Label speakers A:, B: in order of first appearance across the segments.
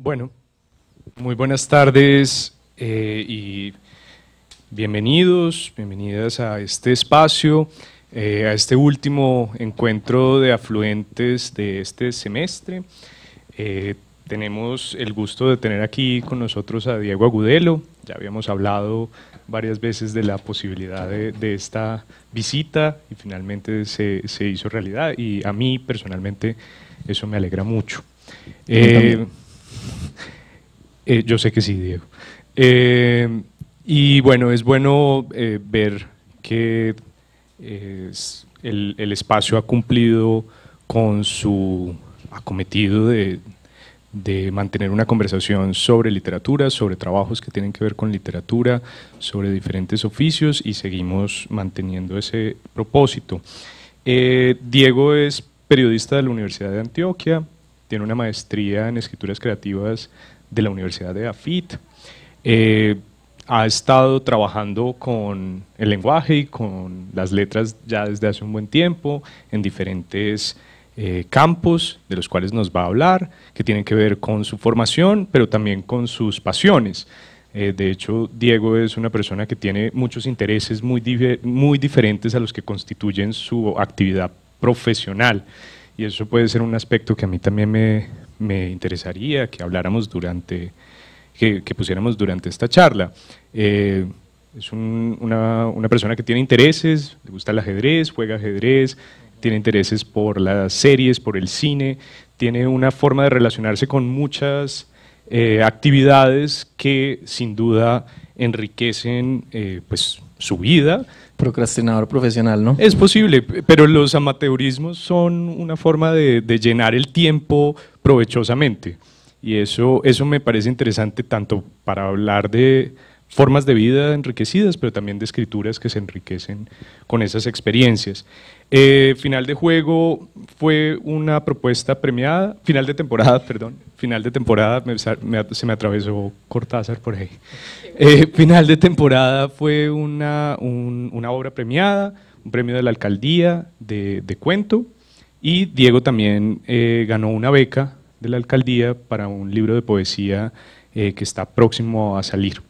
A: Bueno, muy buenas tardes eh, y bienvenidos, bienvenidas a este espacio, eh, a este último encuentro de afluentes de este semestre. Eh, tenemos el gusto de tener aquí con nosotros a Diego Agudelo, ya habíamos hablado varias veces de la posibilidad de, esta visita y finalmente se, se, hizo realidad y a mí personalmente eso me alegra mucho. Eh, yo sé que sí, Diego. Eh, y bueno, es bueno eh, ver que el, espacio ha cumplido con su acometido de mantener una conversación sobre literatura, sobre trabajos que tienen que ver con literatura, sobre diferentes oficios y seguimos manteniendo ese propósito. Diego es periodista de la Universidad de Antioquia, tiene una maestría en escrituras creativas de la Universidad de Afit. Eh, ha estado trabajando con el lenguaje y con las letras ya desde hace un buen tiempo en diferentes eh, campos de los cuales nos va a hablar, que tienen que ver con su formación, pero también con sus pasiones. Eh, de hecho, Diego es una persona que tiene muchos intereses muy, muy diferentes a los que constituyen su actividad profesional. Y eso puede ser un aspecto que a mí también me, interesaría que habláramos durante, que, pusiéramos durante esta charla. Eh, es una, persona que tiene intereses, le gusta el ajedrez, juega ajedrez, tiene intereses por las series, por el cine, tiene una forma de relacionarse con muchas eh, actividades que sin duda enriquecen eh, pues, su vida, procrastinador profesional, ¿no? Es posible, pero los amateurismos son una forma de, llenar el tiempo provechosamente. Y eso, eso me parece interesante tanto para hablar de formas de vida enriquecidas, pero también de escrituras que se enriquecen con esas experiencias. Eh, final de juego fue una propuesta premiada, final de temporada, perdón, final de temporada, me, se me atravesó Cortázar por ahí. Eh, final de temporada fue una, obra premiada, un premio de la alcaldía de, cuento, y Diego también eh, ganó una beca de la alcaldía para un libro de poesía que está próximo a salir.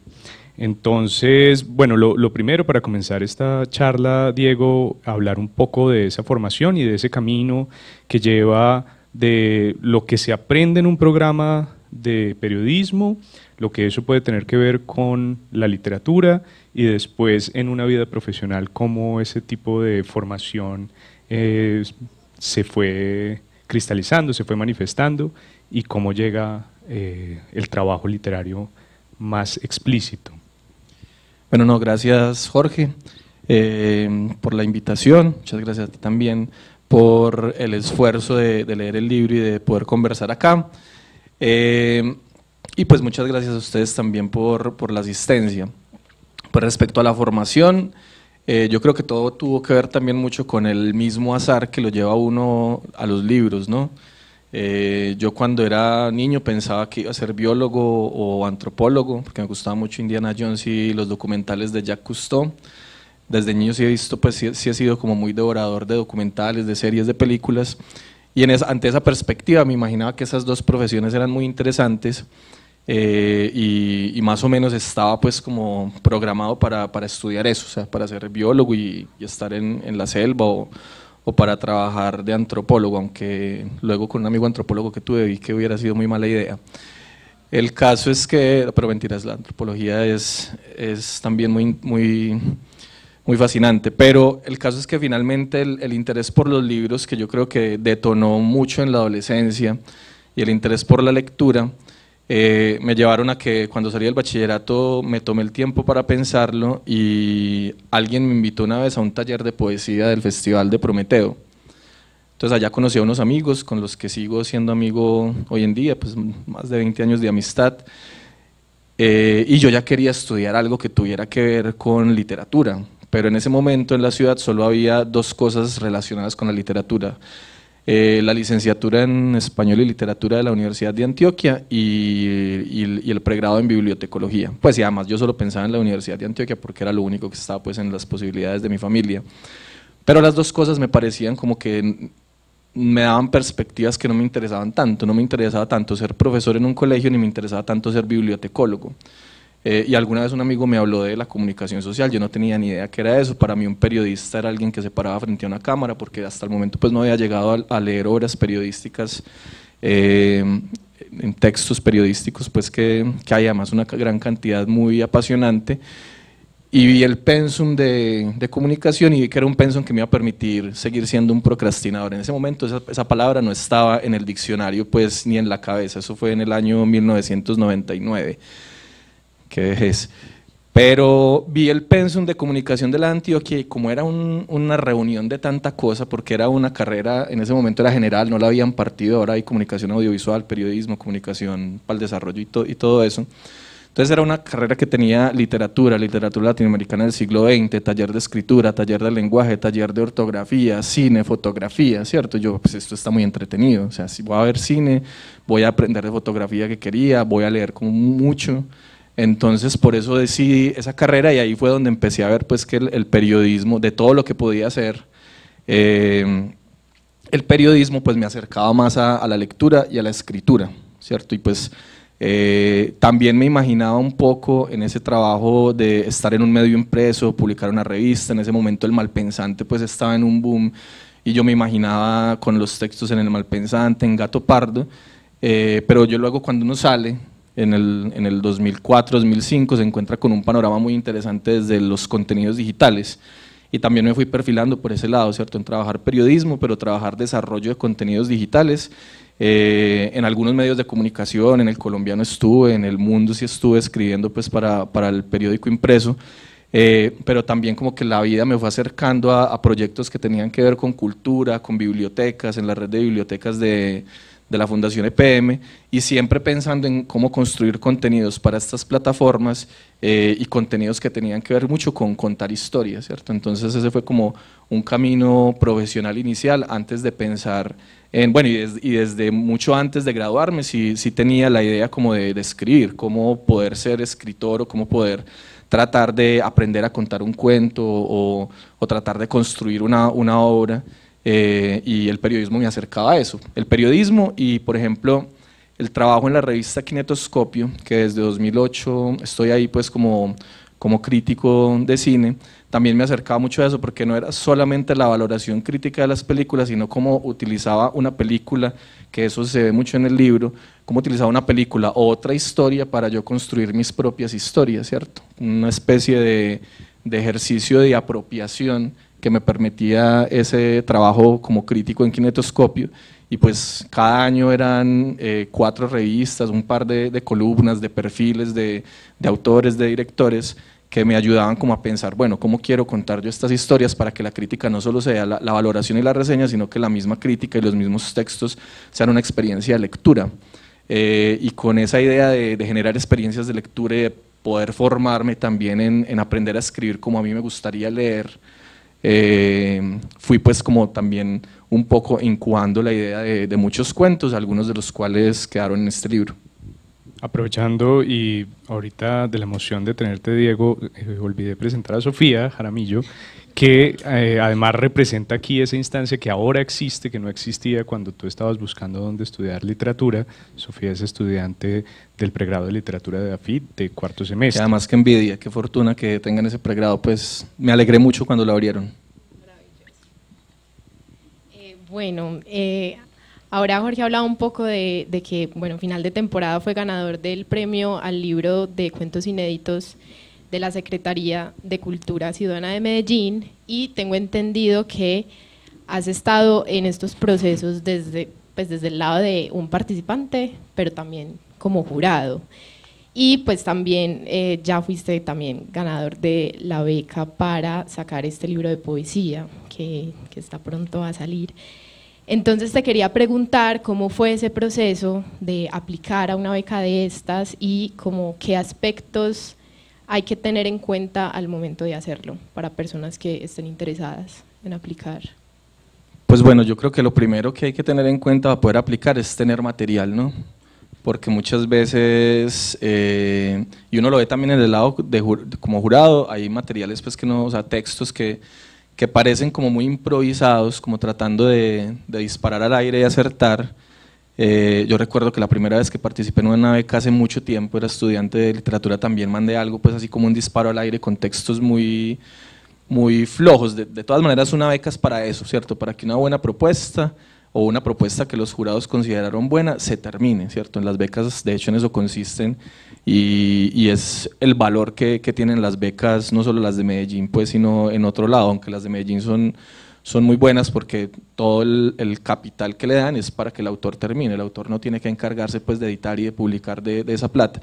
A: Entonces, bueno, lo, primero para comenzar esta charla, Diego, hablar un poco de esa formación y de ese camino que lleva de lo que se aprende en un programa de periodismo, lo que eso puede tener que ver con la literatura y después en una vida profesional, cómo ese tipo de formación eh, se fue cristalizando, se fue manifestando y cómo llega eh, el trabajo literario
B: más explícito. Bueno, no, gracias Jorge eh, por la invitación, muchas gracias a ti también por el esfuerzo de, leer el libro y de poder conversar acá. Eh, y pues muchas gracias a ustedes también por, por la asistencia. Pues respecto a la formación, eh, yo creo que todo tuvo que ver también mucho con el mismo azar que lo lleva uno a los libros, ¿no? Eh, yo cuando era niño pensaba que iba a ser biólogo o antropólogo, porque me gustaba mucho Indiana Jones y los documentales de Jacques Cousteau. Desde niño sí he visto, pues sí, he sido como muy devorador de documentales, de series, de películas. Y en ante esa perspectiva me imaginaba que esas dos profesiones eran muy interesantes eh, y, más o menos estaba pues como programado para, estudiar eso, o sea, para ser biólogo y, estar en, en la selva o, o para trabajar de antropólogo, aunque luego con un amigo antropólogo que tuve vi que hubiera sido muy mala idea. El caso es que, pero mentiras, la antropología es, es también muy, muy, muy fascinante, pero el caso es que finalmente el interés por los libros, que yo creo que detonó mucho en la adolescencia, y el interés por la lectura, eh, me llevaron a que cuando salí del bachillerato me tomé el tiempo para pensarlo y alguien me invitó una vez a un taller de poesía del Festival de Prometeo. Entonces allá conocí a unos amigos con los que sigo siendo amigo hoy en día, pues más de 20 años de amistad. Eh, y yo ya quería estudiar algo que tuviera que ver con literatura, pero en ese momento en la ciudad solo había dos cosas relacionadas con la literatura eh, la licenciatura en Español y Literatura de la Universidad de Antioquia y, el pregrado en Bibliotecología. Pues y además yo solo pensaba en la Universidad de Antioquia porque era lo único que estaba pues, en las posibilidades de mi familia. Pero las dos cosas me parecían como que me daban perspectivas que no me interesaban tanto, no me interesaba tanto ser profesor en un colegio ni me interesaba tanto ser bibliotecólogo. Eh, y alguna vez un amigo me habló de la comunicación social, yo no tenía ni idea qué era eso, para mí un periodista era alguien que se paraba frente a una cámara, porque hasta el momento pues no había llegado a, leer obras periodísticas, eh, en textos periodísticos pues que, que hay además una gran cantidad muy apasionante, y vi el pensum de, comunicación y vi que era un pensum que me iba a permitir seguir siendo un procrastinador. En ese momento esa, esa, palabra no estaba en el diccionario pues ni en la cabeza, eso fue en el año 1999 que dejes, Pero vi el pensum de comunicación de la Antioquia y como era una reunión de tanta cosa, porque era una carrera, en ese momento era general, no la habían partido, ahora hay comunicación audiovisual, periodismo, comunicación para el desarrollo y, y todo eso. Entonces era una carrera que tenía literatura, literatura latinoamericana del siglo XX, taller de escritura, taller de lenguaje, taller de ortografía, cine, fotografía, ¿cierto? Yo, pues esto está muy entretenido, o sea, si voy a ver cine, voy a aprender de fotografía que quería, voy a leer como mucho. Entonces por eso decidí esa carrera y ahí fue donde empecé a ver pues que el, periodismo, de todo lo que podía hacer, eh, el periodismo pues me acercaba más a, la lectura y a la escritura, ¿cierto? Y pues eh, también me imaginaba un poco en ese trabajo de estar en un medio impreso, publicar una revista, en ese momento el malpensante pues estaba en un boom y yo me imaginaba con los textos en el malpensante, en Gato Pardo, eh, pero yo luego cuando uno sale en el, 2004-2005 se encuentra con un panorama muy interesante desde los contenidos digitales y también me fui perfilando por ese lado, ¿cierto? En trabajar periodismo, pero trabajar desarrollo de contenidos digitales. Eh, en algunos medios de comunicación, en el colombiano estuve, en el mundo sí estuve escribiendo pues para, para el periódico impreso, eh, pero también como que la vida me fue acercando a proyectos que tenían que ver con cultura, con bibliotecas, en la red de bibliotecas de, de la Fundación EPM y siempre pensando en cómo construir contenidos para estas plataformas eh, y contenidos que tenían que ver mucho con contar historias, ¿cierto? Entonces ese fue como un camino profesional inicial antes de pensar en, bueno, y, desde mucho antes de graduarme sí, tenía la idea como de, de escribir, cómo poder ser escritor o cómo poder tratar de aprender a contar un cuento o, o tratar de construir una, una obra. Eh, y el periodismo me acercaba a eso. El periodismo y, por ejemplo, el trabajo en la revista Kinetoscopio, que desde 2008 estoy ahí pues como, como crítico de cine, también me acercaba mucho a eso porque no era solamente la valoración crítica de las películas, sino cómo utilizaba una película, que eso se ve mucho en el libro, cómo utilizaba una película o otra historia para yo construir mis propias historias, ¿cierto? Una especie de, de ejercicio de apropiación que me permitía ese trabajo como crítico en kinetoscopio y pues cada año eran eh, cuatro revistas, un par de, columnas, de perfiles, de, autores, de directores que me ayudaban como a pensar, bueno, ¿cómo quiero contar yo estas historias para que la crítica no solo sea la, valoración y la reseña, sino que la misma crítica y los mismos textos sean una experiencia de lectura? Eh, y con esa idea de, generar experiencias de lectura y de poder formarme también en aprender a escribir como a mí me gustaría leer, eh, fui pues como también un poco incubando la idea de, de muchos cuentos, algunos de los cuales quedaron en este libro.
A: Aprovechando y ahorita de la emoción de tenerte, Diego, eh, olvidé presentar a Sofía Jaramillo, que eh, además representa aquí esa instancia que ahora existe, que no existía cuando tú estabas buscando dónde estudiar literatura. Sofía es estudiante del pregrado de literatura de AFIT de cuarto
B: semestre. además qué envidia, qué fortuna que tengan ese pregrado, pues me alegré mucho cuando lo abrieron.
C: Eh, bueno, Ahora Jorge ha hablado un poco de, que, bueno, final de temporada fue ganador del premio al libro de cuentos inéditos de la Secretaría de Cultura Ciudadana de Medellín y tengo entendido que has estado en estos procesos desde, pues, desde el lado de un participante, pero también como jurado. Y pues también eh, ya fuiste también ganador de la beca para sacar este libro de poesía que, que está pronto a salir. Entonces te quería preguntar cómo fue ese proceso de aplicar a una beca de estas y como qué aspectos hay que tener en cuenta al momento de hacerlo para personas que estén interesadas en aplicar.
B: Pues bueno, yo creo que lo primero que hay que tener en cuenta para poder aplicar es tener material, ¿no? Porque muchas veces, eh, y uno lo ve también en el lado como jurado, hay materiales pues que no, o sea, textos que que parecen como muy improvisados, como tratando de, disparar al aire y acertar. Eh, yo recuerdo que la primera vez que participé en una beca hace mucho tiempo, era estudiante de literatura, también mandé algo pues así como un disparo al aire con textos muy, muy flojos. De, todas maneras, una beca es para eso, ¿cierto? Para que una buena propuesta o una propuesta que los jurados consideraron buena se termine, ¿cierto? En las becas, de hecho, en eso consisten y, y es el valor que, que, tienen las becas, no solo las de Medellín, pues, sino en otro lado, aunque las de Medellín son, son muy buenas porque todo el, capital que le dan es para que el autor termine, el autor no tiene que encargarse, pues, de editar y de publicar de, de esa plata.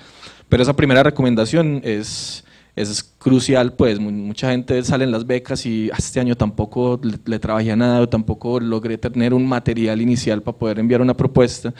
B: Pero esa primera recomendación es es crucial, pues mucha gente sale en las becas y ah, este año tampoco le, trabajé nada o tampoco logré tener un material inicial para poder enviar una propuesta.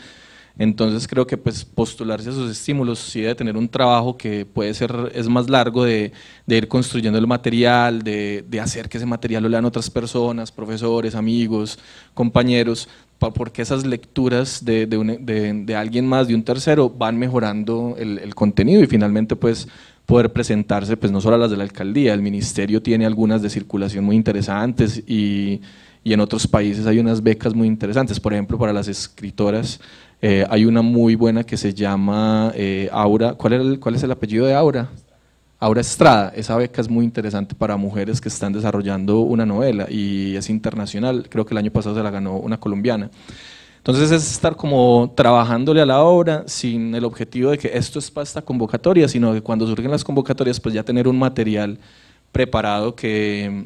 B: Entonces creo que pues, postularse a esos estímulos sí debe tener un trabajo que puede ser, es más largo de, de ir construyendo el material, de, de, hacer que ese material lo lean otras personas, profesores, amigos, compañeros, porque esas lecturas de, de alguien más, de un tercero, van mejorando el, el contenido y finalmente pues poder presentarse, pues no solo a las de la alcaldía, el ministerio tiene algunas de circulación muy interesantes y, y en otros países hay unas becas muy interesantes, por ejemplo, para las escritoras. Eh, hay una muy buena que se llama eh, Aura, ¿cuál, el, ¿cuál es el apellido de Aura? Aura Estrada, esa beca es muy interesante para mujeres que están desarrollando una novela y es internacional, creo que el año pasado se la ganó una colombiana. Entonces es estar como trabajándole a la obra sin el objetivo de que esto es para esta convocatoria, sino que cuando surgen las convocatorias pues ya tener un material preparado que,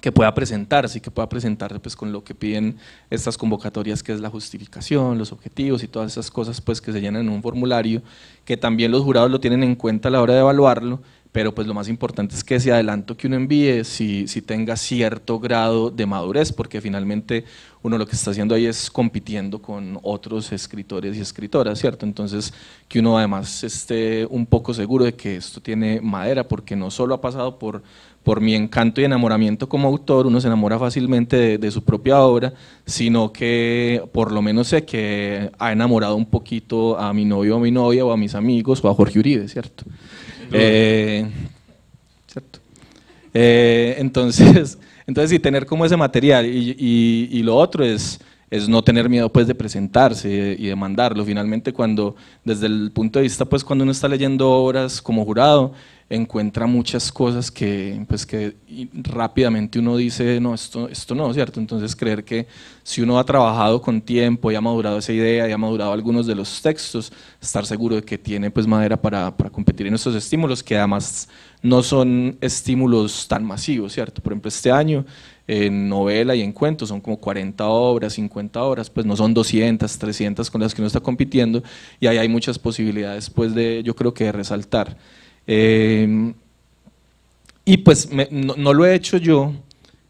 B: que pueda presentarse y que pueda presentarse pues con lo que piden estas convocatorias que es la justificación, los objetivos y todas esas cosas pues que se llenan en un formulario que también los jurados lo tienen en cuenta a la hora de evaluarlo pero pues lo más importante es que ese adelanto que uno envíe si, si tenga cierto grado de madurez, porque finalmente uno lo que está haciendo ahí es compitiendo con otros escritores y escritoras, ¿cierto? Entonces, que uno además esté un poco seguro de que esto tiene madera, porque no solo ha pasado por, por mi encanto y enamoramiento como autor, uno se enamora fácilmente de, de, su propia obra, sino que por lo menos sé que ha enamorado un poquito a mi novio o a mi novia o a mis amigos o a Jorge Uribe, ¿cierto? Eh, ¿cierto? Eh, entonces, entonces, tener como ese material. Y, lo otro es, es no tener miedo pues de presentarse y de mandarlo, Finalmente cuando, desde el punto de vista pues cuando uno está leyendo obras como jurado, encuentra muchas cosas que, pues que rápidamente uno dice, no, esto, esto no, ¿cierto? Entonces creer que si uno ha trabajado con tiempo y ha madurado esa idea y ha madurado algunos de los textos, estar seguro de que tiene pues madera para, competir en estos estímulos, que además no son estímulos tan masivos, ¿cierto? Por ejemplo, este año en novela y en cuentos, son como 40 obras, 50 obras, pues no son 200, 300 con las que uno está compitiendo y ahí hay muchas posibilidades pues de, yo creo que de resaltar. Em, y pues no, lo he hecho yo,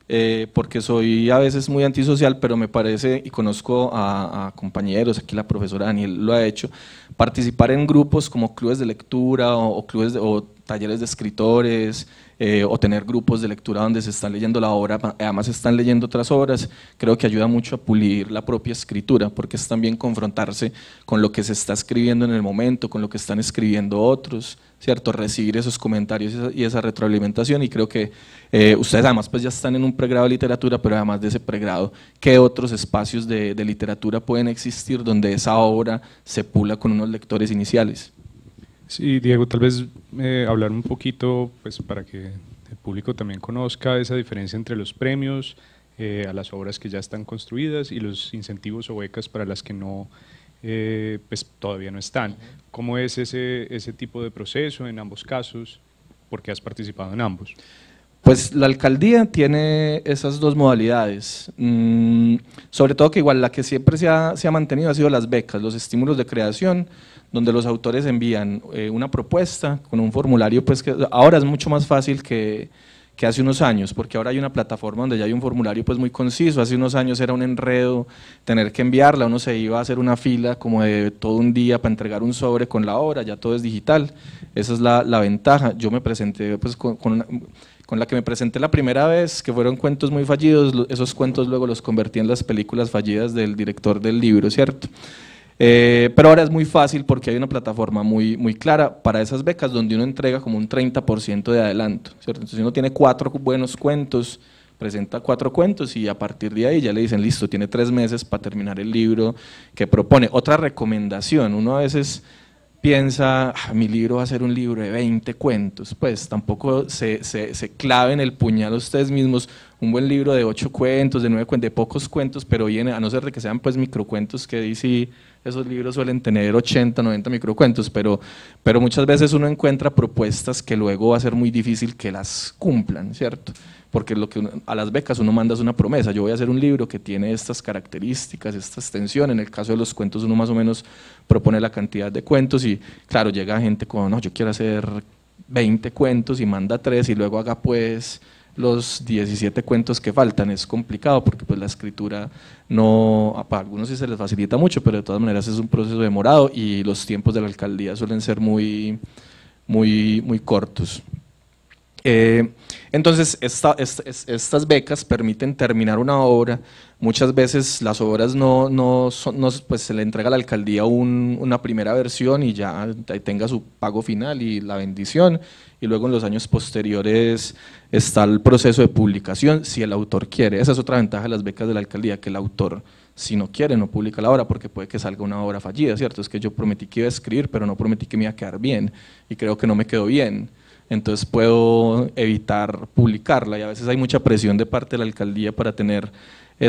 B: eh, porque soy a veces muy antisocial, pero me parece, y conozco a, compañeros, aquí la profesora Daniel lo ha hecho, participar en grupos como clubes de lectura o, clubes o talleres de escritores, eh, o tener grupos de lectura donde se están leyendo la obra, además están leyendo otras obras, creo que ayuda mucho a pulir la propia escritura, porque es también confrontarse con lo que se está escribiendo en el momento, con lo que están escribiendo otros. Recibir esos comentarios y esa, retroalimentación y creo que eh, ustedes además pues ya están en un pregrado de literatura, pero además de ese pregrado, ¿qué otros espacios de, literatura pueden existir donde esa obra se pula con unos lectores iniciales? Sí, Diego, tal vez
A: eh, hablar un poquito pues para que el público también conozca esa diferencia entre los premios eh, a las obras que ya están construidas y los incentivos o becas para las que no eh, pues todavía no están. ¿Cómo es ese, tipo de proceso en
B: ambos casos? Porque has participado en ambos. Pues la alcaldía tiene esas dos modalidades, mm, sobre todo que igual la que siempre se ha, mantenido ha sido las becas, los estímulos de creación, donde los autores envían eh, una propuesta con un formulario, pues que ahora es mucho más fácil que, que hace unos años, porque ahora hay una plataforma donde ya hay un formulario pues muy conciso, hace unos años era un enredo tener que enviarla, uno se iba a hacer una fila como de todo un día para entregar un sobre con la obra, ya todo es digital, esa es la, ventaja, yo me presenté pues con, con con la que me presenté la primera vez, que fueron cuentos muy fallidos, esos cuentos luego los convertí en las películas fallidas del director del libro, ¿cierto? Eh, pero ahora es muy fácil porque hay una plataforma muy, muy clara para esas becas donde uno entrega como un 30% de adelanto. Entonces uno tiene cuatro buenos cuentos, presenta cuatro cuentos y a partir de ahí ya le dicen, listo, tiene tres meses para terminar el libro que propone. Otra recomendación, uno a veces piensa, ah, mi libro va a ser un libro de 20 cuentos, pues tampoco se, clave en el puñal ustedes mismos, un buen libro de 8 cuentos, de 9 cuentos, de pocos cuentos, pero viene a no ser de que sean pues microcuentos que dice esos libros suelen tener 80, 90 microcuentos, pero, pero muchas veces uno encuentra propuestas que luego va a ser muy difícil que las cumplan, ¿cierto? Porque lo que a las becas uno manda es una promesa, yo voy a hacer un libro que tiene estas características, esta extensión, en el caso de los cuentos uno más o menos propone la cantidad de cuentos y claro, llega gente con, no, yo quiero hacer 20 cuentos y manda 3 y luego haga pues los 17 cuentos que faltan. Es complicado porque pues la escritura no, para algunos sí se les facilita mucho, pero de todas maneras es un proceso demorado y los tiempos de la alcaldía suelen ser muy, muy, muy cortos. Eh, entonces, estas becas permiten terminar una obra. Muchas veces las obras no, pues se le entrega a la alcaldía una primera versión y ya tenga su pago final y la bendición y luego en los años posteriores está el proceso de publicación si el autor quiere. Esa es otra ventaja de las becas de la alcaldía, que el autor si no quiere no publica la obra porque puede que salga una obra fallida, ¿cierto? Es que yo prometí que iba a escribir, pero no prometí que me iba a quedar bien y creo que no me quedó bien. Entonces puedo evitar publicarla y a veces hay mucha presión de parte de la alcaldía para tener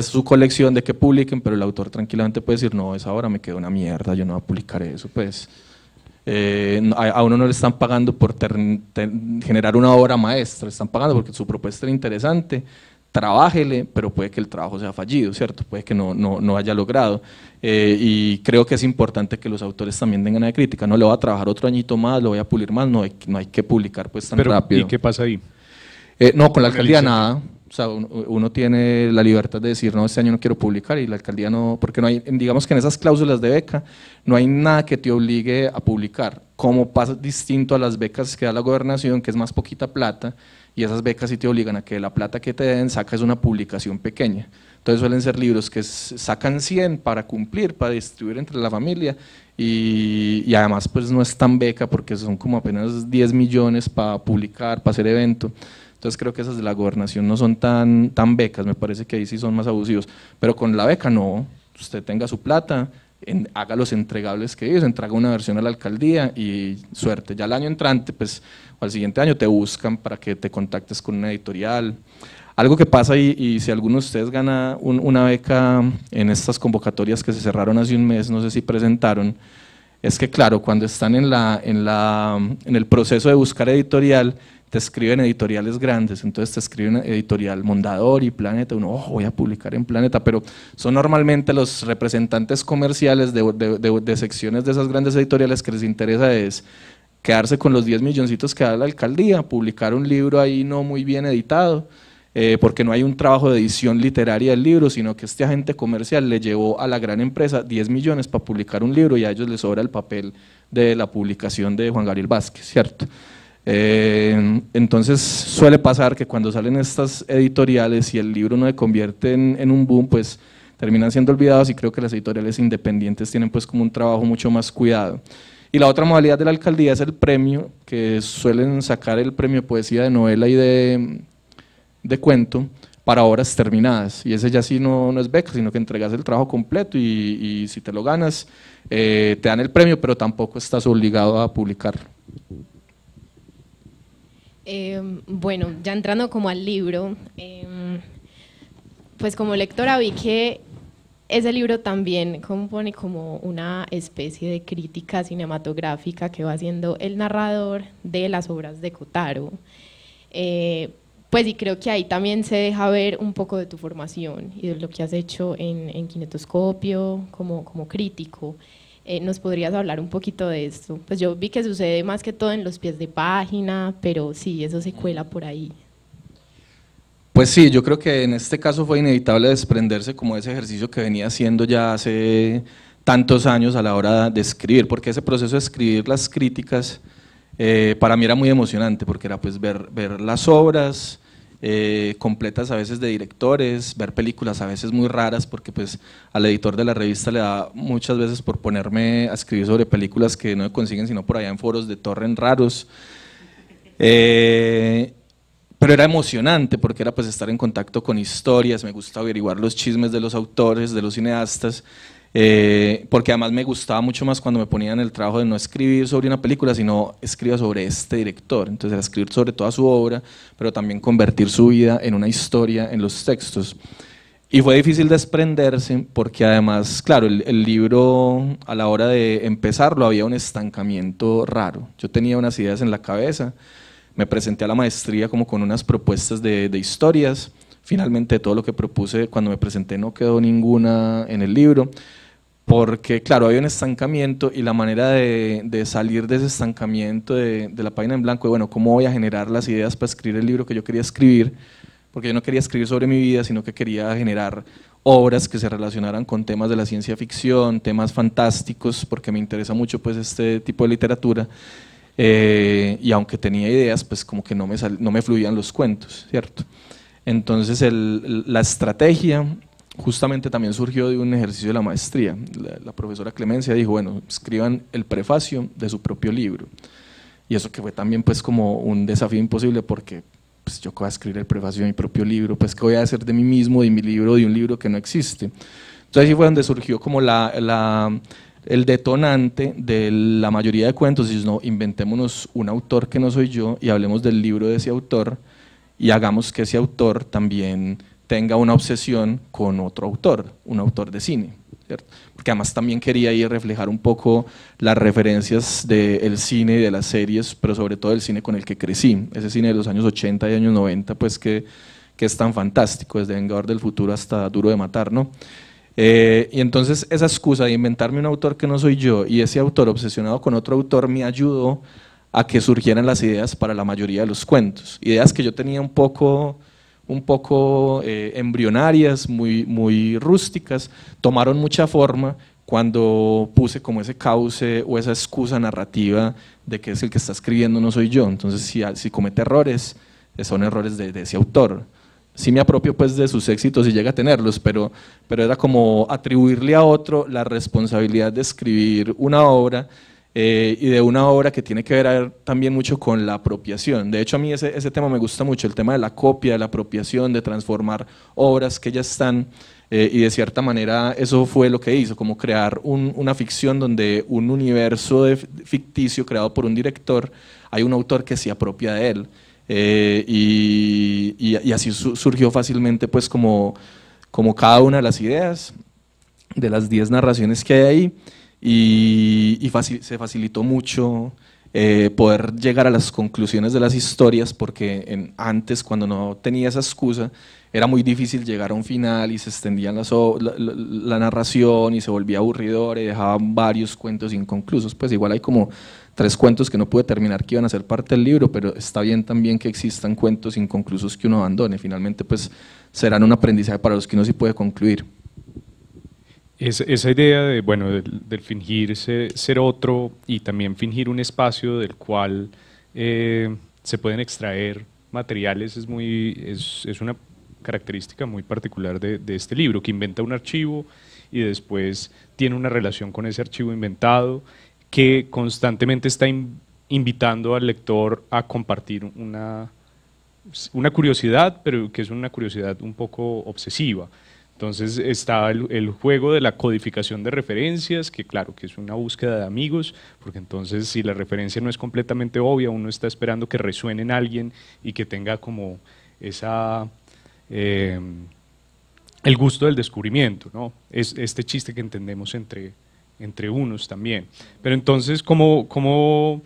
B: su colección de que publiquen, pero el autor tranquilamente puede decir, no, esa obra me quedó una mierda, yo no publicaré a eso, pues. Eh, a, uno no le están pagando por generar una obra maestra, le están pagando porque su propuesta era interesante, trabájele, pero puede que el trabajo sea fallido, ¿cierto? Puede que no, no, no haya logrado. Eh, y creo que es importante que los autores también tengan una crítica. No, le voy a trabajar otro añito más, lo voy a pulir más, no hay, no hay que publicar pues tan rápido. ¿Y qué pasa ahí? Eh, no, con la alcaldía nada sea, uno, tiene la libertad de decir, no, este año no quiero publicar y la alcaldía no, porque no hay, digamos que en esas cláusulas de beca no hay nada que te obligue a publicar, como pasa distinto a las becas que da la gobernación, que es más poquita plata, y esas becas sí te obligan a que la plata que te den es una publicación pequeña. Entonces suelen ser libros que sacan 100 para cumplir, para distribuir entre la familia y, y además pues no es tan beca porque son como apenas 10 millones para publicar, para hacer evento. Entonces creo que esas de la gobernación no son tan, tan becas, me parece que ahí sí son más abusivos. Pero con la beca no, usted tenga su plata, haga los entregables que ellos, entrega una versión a la alcaldía y suerte. Ya el año entrante, pues, o al siguiente año te buscan para que te contactes con una editorial. Algo que pasa y, si alguno de ustedes gana una beca en estas convocatorias que se cerraron hace un mes, no sé si presentaron, es que claro, cuando están en, la, en, en el proceso de buscar editorial, te escriben editoriales grandes, entonces te escriben editorial Mondador y Planeta, uno, oh, voy a publicar en Planeta, pero son normalmente los representantes comerciales de, secciones de esas grandes editoriales que les interesa es quedarse con los 10 milloncitos que da la alcaldía, publicar un libro ahí no muy bien editado, eh, porque no hay un trabajo de edición literaria del libro, sino que este agente comercial le llevó a la gran empresa 10 millones para publicar un libro y a ellos les sobra el papel de la publicación de Juan Gabriel Vázquez, ¿cierto? Eh, entonces suele pasar que cuando salen estas editoriales y el libro no se convierte en, un boom, pues terminan siendo olvidados y creo que las editoriales independientes tienen pues como un trabajo mucho más cuidado. Y la otra modalidad de la alcaldía es el premio, que suelen sacar el premio de poesía de novela y de, de cuento para obras terminadas. Y ese ya sí no, no es beca, sino que entregas el trabajo completo y, si te lo ganas, eh, te dan el premio, pero tampoco estás obligado a publicarlo.
C: Em, bueno, ya entrando como al libro, em, pues como lectora vi que ese libro también compone como una especie de crítica cinematográfica que va siendo el narrador de las obras de Kotaro. Eh, pues y creo que ahí también se deja ver un poco de tu formación y de lo que has hecho en, en kinetoscopio como, como crítico. Eh, ¿Nos podrías hablar un poquito de esto? Pues yo vi que sucede más que todo en los pies de página, pero sí, eso se cuela por ahí.
B: Pues sí, yo creo que en este caso fue inevitable desprenderse como ese ejercicio que venía haciendo ya hace tantos años a la hora de escribir, porque ese proceso de escribir las críticas eh, para mí era muy emocionante, porque era pues ver, ver las obras, eh, completas a veces de directores, ver películas a veces muy raras, porque pues al editor de la revista le da muchas veces por ponerme a escribir sobre películas que no consiguen sino por allá en foros de torren raros. Eh, pero era emocionante porque era pues estar en contacto con historias, me gusta averiguar los chismes de los autores, de los cineastas, eh, porque además me gustaba mucho más cuando me ponían el trabajo de no escribir sobre una película, sino escribir sobre este director. Entonces era escribir sobre toda su obra, pero también convertir su vida en una historia en los textos. Y fue difícil desprenderse porque además, claro, el, libro a la hora de empezarlo había un estancamiento raro. Yo tenía unas ideas en la cabeza, me presenté a la maestría como con unas propuestas de, de historias. Finalmente todo lo que propuse cuando me presenté no quedó ninguna en el libro porque claro, hay un estancamiento y la manera de, salir de ese estancamiento de, la página en blanco, bueno, ¿cómo voy a generar las ideas para escribir el libro que yo quería escribir? Porque yo no quería escribir sobre mi vida, sino que quería generar obras que se relacionaran con temas de la ciencia ficción, temas fantásticos, porque me interesa mucho pues este tipo de literatura. Eh, y aunque tenía ideas, pues como que no me, no me fluían los cuentos, ¿cierto? Entonces la estrategia justamente también surgió de un ejercicio de la maestría. La, profesora Clemencia dijo, bueno, escriban el prefacio de su propio libro. Y eso que fue también pues como un desafío imposible porque pues yo voy a escribir el prefacio de mi propio libro, pues qué voy a hacer de mí mismo, de mi libro, de un libro que no existe. Entonces ahí fue donde surgió como el detonante de la mayoría de cuentos, si no, inventémonos un autor que no soy yo y hablemos del libro de ese autor y hagamos que ese autor también tenga una obsesión con otro autor, un autor de cine. Porque además también quería ir a reflejar un poco las referencias del cine y de las series, pero sobre todo el cine con el que crecí, ese cine de los años 80 y años 90, pues que, es tan fantástico, desde Vengador del Futuro hasta Duro de Matar, ¿no? Eh, y entonces esa excusa de inventarme un autor que no soy yo y ese autor obsesionado con otro autor me ayudó a que surgieran las ideas para la mayoría de los cuentos. Ideas que yo tenía un poco un poco eh, embrionarias, muy, muy rústicas, tomaron mucha forma cuando puse como ese cauce o esa excusa narrativa de que es el que está escribiendo, no soy yo. Entonces, si, si comete errores, eh, son errores de, ese autor sí me apropio pues de sus éxitos y llega a tenerlos, pero, pero era como atribuirle a otro la responsabilidad de escribir una obra eh, y de una obra que tiene que ver también mucho con la apropiación. De hecho, a mí ese, ese, tema me gusta mucho, el tema de la copia, de la apropiación, de transformar obras que ya están, eh, y de cierta manera eso fue lo que hizo, como crear un, una ficción donde un universo ficticio creado por un director, hay un autor que se apropia de él, eh, y, y, así surgió fácilmente pues como, como cada una de las ideas, de las 10 narraciones que hay ahí, y, se facilitó mucho eh, poder llegar a las conclusiones de las historias, porque antes, cuando no tenía esa excusa, era muy difícil llegar a un final y se extendía la, narración y se volvía aburridor y dejaban varios cuentos inconclusos. Pues igual hay como tres cuentos que no pude terminar que iban a ser parte del libro, pero está bien también que existan cuentos inconclusos que uno abandone. Finalmente, pues serán un aprendizaje para los que uno se puede concluir
A: esa idea de, bueno, del, ser otro y también fingir un espacio del cual eh, se pueden extraer materiales es, muy, una característica muy particular de, este libro, que inventa un archivo y después tiene una relación con ese archivo inventado, que constantemente está invitando al lector a compartir una curiosidad, pero que es una curiosidad un poco obsesiva. Entonces está el, juego de la codificación de referencias, que claro, que es una búsqueda de amigos, porque entonces si la referencia no es completamente obvia, uno está esperando que resuene en alguien y que tenga como esa... Eh, el gusto del descubrimiento, ¿no? Es este chiste que entendemos entre, entre unos también. Pero entonces, ¿cómo, cómo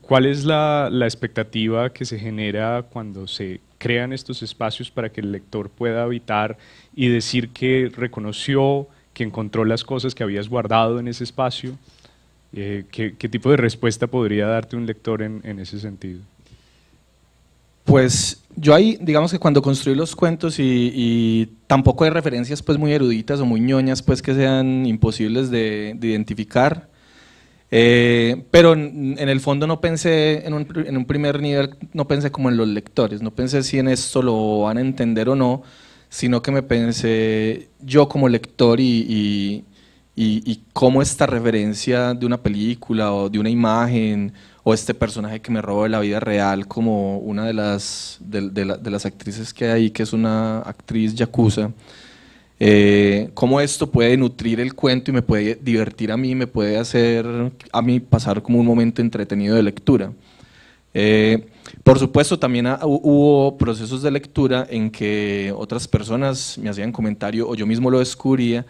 A: ¿cuál es la, la expectativa que se genera cuando se crean estos espacios para que el lector pueda habitar y decir que reconoció, que encontró las cosas que habías guardado en ese espacio? Eh, ¿qué, tipo de respuesta podría darte un lector en, ese sentido?
B: Pues yo ahí, digamos que cuando construí los cuentos y, tampoco hay referencias pues muy eruditas o muy ñoñas pues que sean imposibles de identificar, eh, pero en, el fondo no pensé, en un, primer nivel, no pensé como en los lectores, no pensé si en esto lo van a entender o no, sino que me pensé yo como lector y, y, cómo esta referencia de una película o de una imagen o este personaje que me robó de la vida real, como una de las, de, de las actrices que hay que es una actriz yakuza eh, cómo esto puede nutrir el cuento y me puede divertir a mí, me puede hacer a mí pasar como un momento entretenido de lectura. Eh, por supuesto, también hubo procesos de lectura en que otras personas me hacían comentario o yo mismo lo descubría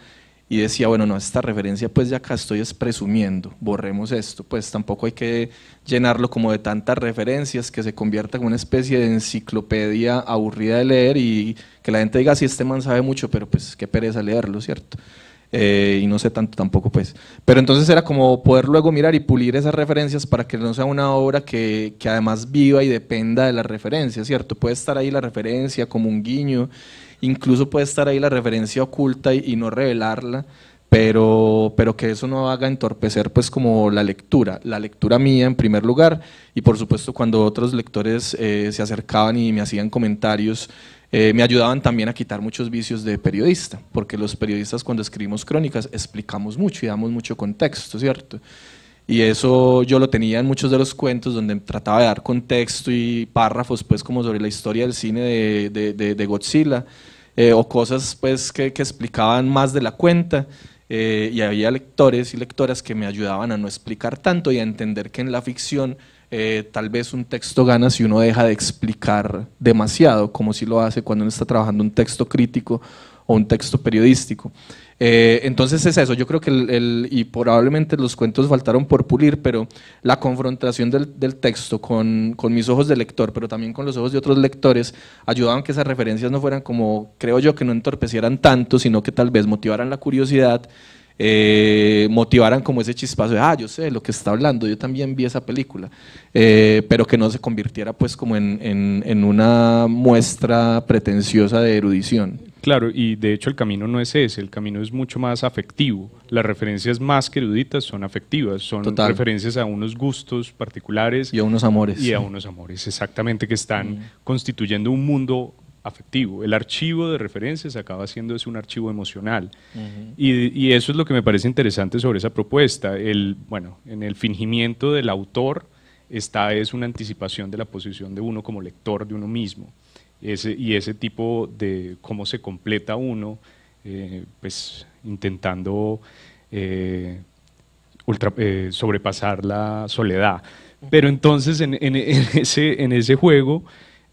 B: y decía, bueno, no, esta referencia pues ya acá estoy es presumiendo, borremos esto, pues tampoco hay que llenarlo como de tantas referencias que se convierta en una especie de enciclopedia aburrida de leer y que la gente diga, sí, este man sabe mucho, pero pues qué pereza leerlo, ¿cierto? Eh, y no sé tanto tampoco, pues. Pero entonces era como poder luego mirar y pulir esas referencias para que no sea una obra que, además viva y dependa de la referencia, ¿cierto? Puede estar ahí la referencia como un guiño, incluso puede estar ahí la referencia oculta y, no revelarla, pero, pero que eso no haga entorpecer pues como la lectura, la lectura mía en primer lugar, y por supuesto cuando otros lectores eh, se acercaban y me hacían comentarios, eh, me ayudaban también a quitar muchos vicios de periodista, porque los periodistas cuando escribimos crónicas explicamos mucho y damos mucho contexto, ¿cierto? Y eso yo lo tenía en muchos de los cuentos donde trataba de dar contexto y párrafos pues como sobre la historia del cine de, Godzilla eh, o cosas pues que, explicaban más de la cuenta eh, y había lectores y lectoras que me ayudaban a no explicar tanto y a entender que en la ficción eh, tal vez un texto gana si uno deja de explicar demasiado, como si lo hace cuando uno está trabajando un texto crítico o un texto periodístico. Eh, entonces es eso, yo creo que y probablemente los cuentos faltaron por pulir, pero la confrontación del, texto con, con, mis ojos de lector, pero también con los ojos de otros lectores, ayudaban que esas referencias no fueran como, creo yo, que no entorpecieran tanto, sino que tal vez motivaran la curiosidad eh, motivaran como ese chispazo de, ah, yo sé lo que está hablando, yo también vi esa película, eh, pero que no se convirtiera pues como en, en, una muestra pretenciosa de erudición.
A: Claro, y de hecho el camino no es ese, el camino es mucho más afectivo, las referencias más que eruditas son afectivas, son referencias a unos gustos particulares. Y a unos amores. Y a unos amores, exactamente, que están mm. constituyendo un mundo afectivo. El archivo de referencias acaba siendo es un archivo emocional. y, eso es lo que me parece interesante sobre esa propuesta. El, bueno, en el fingimiento del autor está es una anticipación de la posición de uno como lector de uno mismo. y ese tipo de cómo se completa uno, eh, pues intentando eh, eh, sobrepasar la soledad. Pero entonces en, ese, en ese juego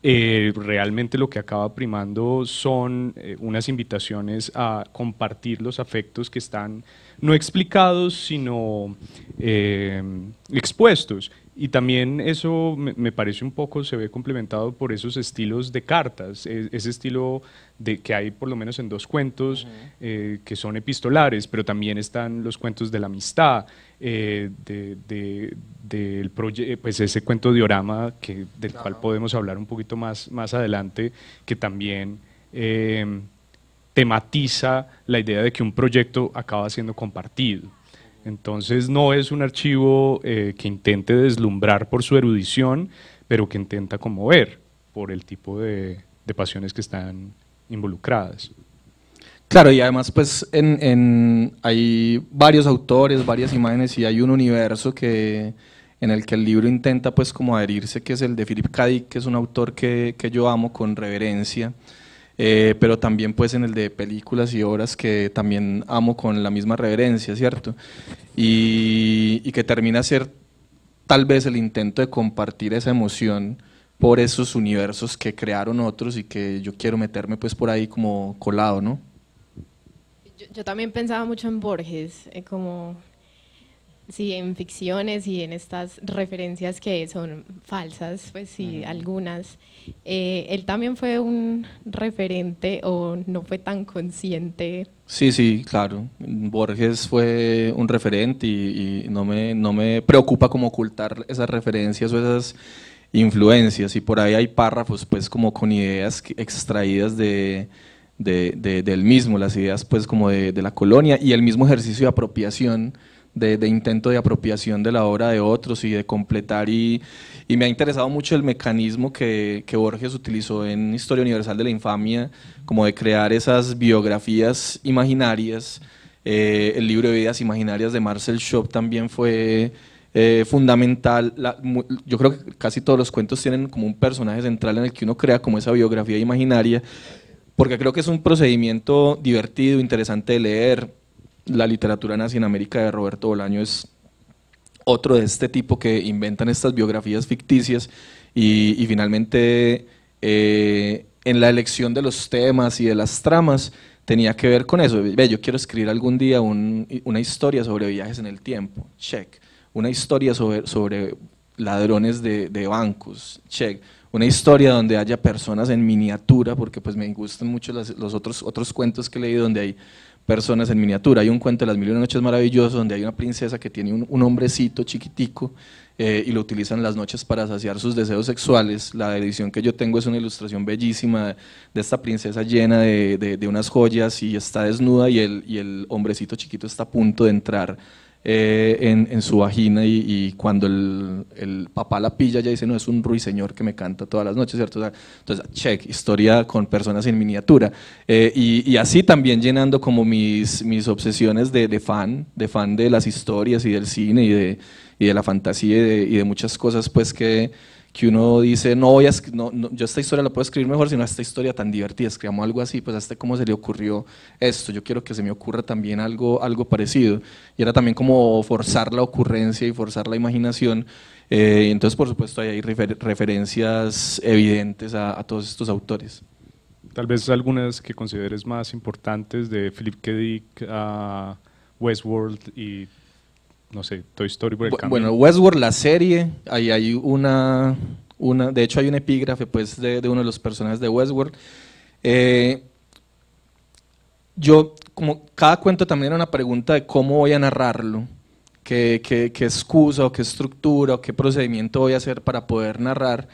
A: eh, realmente lo que acaba primando son eh, unas invitaciones a compartir los afectos que están no explicados, sino eh, expuestos. Y también eso me, parece un poco, se ve complementado por esos estilos de cartas, e, ese estilo de, que hay por lo menos en dos cuentos eh, que son epistolares, pero también están los cuentos de la amistad, eh, de, pues ese cuento diorama del cual podemos hablar un poquito más, más adelante, que también... Eh, tematiza la idea de que un proyecto acaba siendo compartido. Entonces no es un archivo eh, que intente deslumbrar por su erudición, pero que intenta conmover por el tipo de, pasiones que están involucradas.
B: Claro, y además pues hay varios autores, varias imágenes y hay un universo que, en el que el libro intenta pues como adherirse, que es el de Philip K. que es un autor que, que yo amo con reverencia, eh, pero también pues en el de películas y obras que también amo con la misma reverencia, ¿cierto? Y, que termina ser tal vez el intento de compartir esa emoción por esos universos que crearon otros y que yo quiero meterme pues por ahí como colado, ¿no?
C: Yo, también pensaba mucho en Borges, eh, como Sí, en ficciones y en estas referencias que son falsas, pues sí, algunas. Eh, él también fue un referente o no fue tan consciente.
B: Sí, sí, claro. Borges fue un referente y, no, me, no me preocupa como ocultar esas referencias o esas influencias. Y por ahí hay párrafos, pues, como con ideas extraídas de, de, del mismo, las ideas, pues, como de, de la colonia y el mismo ejercicio de apropiación de, intento de apropiación de la obra de otros y de completar. Y, me ha interesado mucho el mecanismo que, Borges utilizó en Historia Universal de la Infamia, como de crear esas biografías imaginarias. Eh, el libro de vidas imaginarias de Marcel Schopp también fue eh, fundamental. yo creo que casi todos los cuentos tienen como un personaje central en el que uno crea como esa biografía imaginaria, porque creo que es un procedimiento divertido, interesante de leer la literatura nazi en América de Roberto Bolaño es otro de este tipo que inventan estas biografías ficticias y, finalmente eh, en la elección de los temas y de las tramas tenía que ver con eso. yo quiero escribir algún día una historia sobre viajes en el tiempo, check. Una historia sobre, ladrones de, bancos, check una historia donde haya personas en miniatura, porque pues me gustan mucho los otros, otros cuentos que leí donde hay personas en miniatura. Hay un cuento de las mil y una noches maravilloso donde hay una princesa que tiene un, hombrecito chiquitico eh, y lo utilizan las noches para saciar sus deseos sexuales. La edición que yo tengo es una ilustración bellísima de esta princesa llena de, unas joyas y está desnuda y el, y el hombrecito chiquito está a punto de entrar eh, en, su vagina y, cuando el, papá la pilla ya dice, no, es un ruiseñor que me canta todas las noches, ¿cierto? entonces, check, historia con personas en miniatura. Eh, y, así también llenando como mis, mis obsesiones de, fan, de fan de las historias y del cine y de, de la fantasía y de muchas cosas pues que que uno dice, no voy a, no, yo esta historia la puedo escribir mejor, sino esta historia tan divertida, escribamos algo así, pues hasta este cómo se le ocurrió esto, yo quiero que se me ocurra también algo, algo parecido. Y era también como forzar la ocurrencia y forzar la imaginación. Eh, entonces, por supuesto, hay, hay referencias evidentes a, a, todos estos autores. Tal vez algunas que consideres
A: más importantes de Philip K. Dick a ah, Westworld y no sé,
B: Toy Story por el camino. Bueno, Westworld, la serie, ahí hay una, una de hecho hay un epígrafe pues de, uno de los personajes de Westworld. Eh, yo, como cada cuento también era una pregunta de cómo voy a narrarlo, qué, qué, qué excusa o qué estructura o qué procedimiento voy a hacer para poder narrar.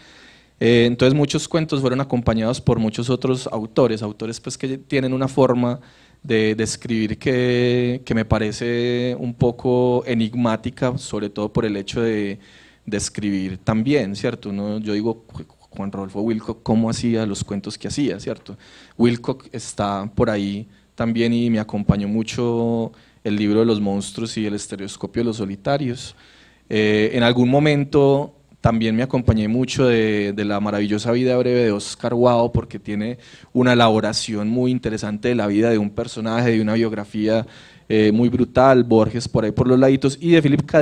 B: Eh, entonces muchos cuentos fueron acompañados por muchos otros autores, autores pues que tienen una forma de describir que, que, me parece un poco enigmática, sobre todo por el hecho de describir también, ¿cierto? Uno, yo digo, Juan Rodolfo Wilcock, ¿cómo hacía los cuentos que hacía, ¿cierto? Wilcock está por ahí también y me acompañó mucho el libro de los monstruos y el estereoscopio de los solitarios. Eh, en algún momento también me acompañé mucho de, la maravillosa vida breve de Oscar Wao, porque tiene una elaboración muy interesante de la vida de un personaje, de una biografía eh, muy brutal, Borges por ahí por los laditos, y de Philip K.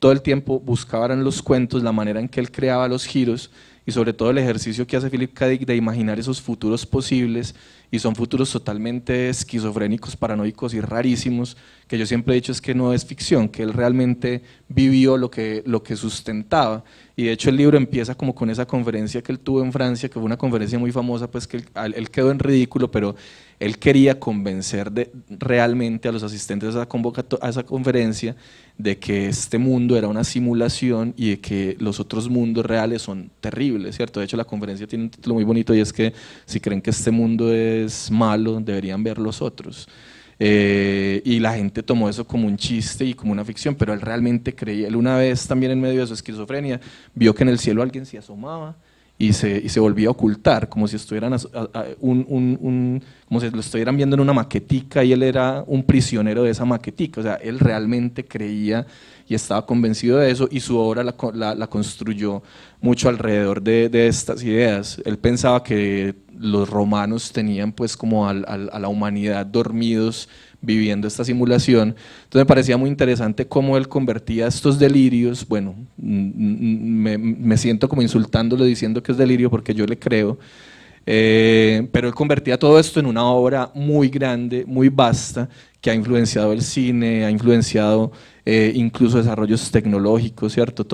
B: todo el tiempo buscaban los cuentos, la manera en que él creaba los giros y sobre todo el ejercicio que hace Philip K. de imaginar esos futuros posibles y son futuros totalmente esquizofrénicos, paranoicos y rarísimos, que yo siempre he dicho es que no es ficción, que él realmente vivió lo que, lo que sustentaba y de hecho el libro empieza como con esa conferencia que él tuvo en Francia, que fue una conferencia muy famosa, pues que él, quedó en ridículo, pero él quería convencer de, realmente a los asistentes a esa, a esa conferencia de que este mundo era una simulación y de que los otros mundos reales son terribles, ¿cierto? De hecho, la conferencia tiene un título muy bonito y es que si creen que este mundo es malo, deberían ver los otros. Eh, y la gente tomó eso como un chiste y como una ficción, pero él realmente creía, él una vez también en medio de su esquizofrenia, vio que en el cielo alguien se asomaba y se, y se volvía a ocultar, como si estuvieran un, un, lo estuvieran viendo en una maquetica y él era un prisionero de esa maquetica. O sea, él realmente creía y estaba convencido de eso y su obra la, la, construyó mucho alrededor de, de, estas ideas. Él pensaba que los romanos tenían pues como a la humanidad dormidos viviendo esta simulación. Entonces me parecía muy interesante cómo él convertía estos delirios, bueno, mm, mm, me, siento como insultándolo diciendo que es delirio porque yo le creo, eh, pero él convertía todo esto en una obra muy grande, muy vasta, que ha influenciado el cine, ha influenciado eh, incluso desarrollos tecnológicos, ¿cierto?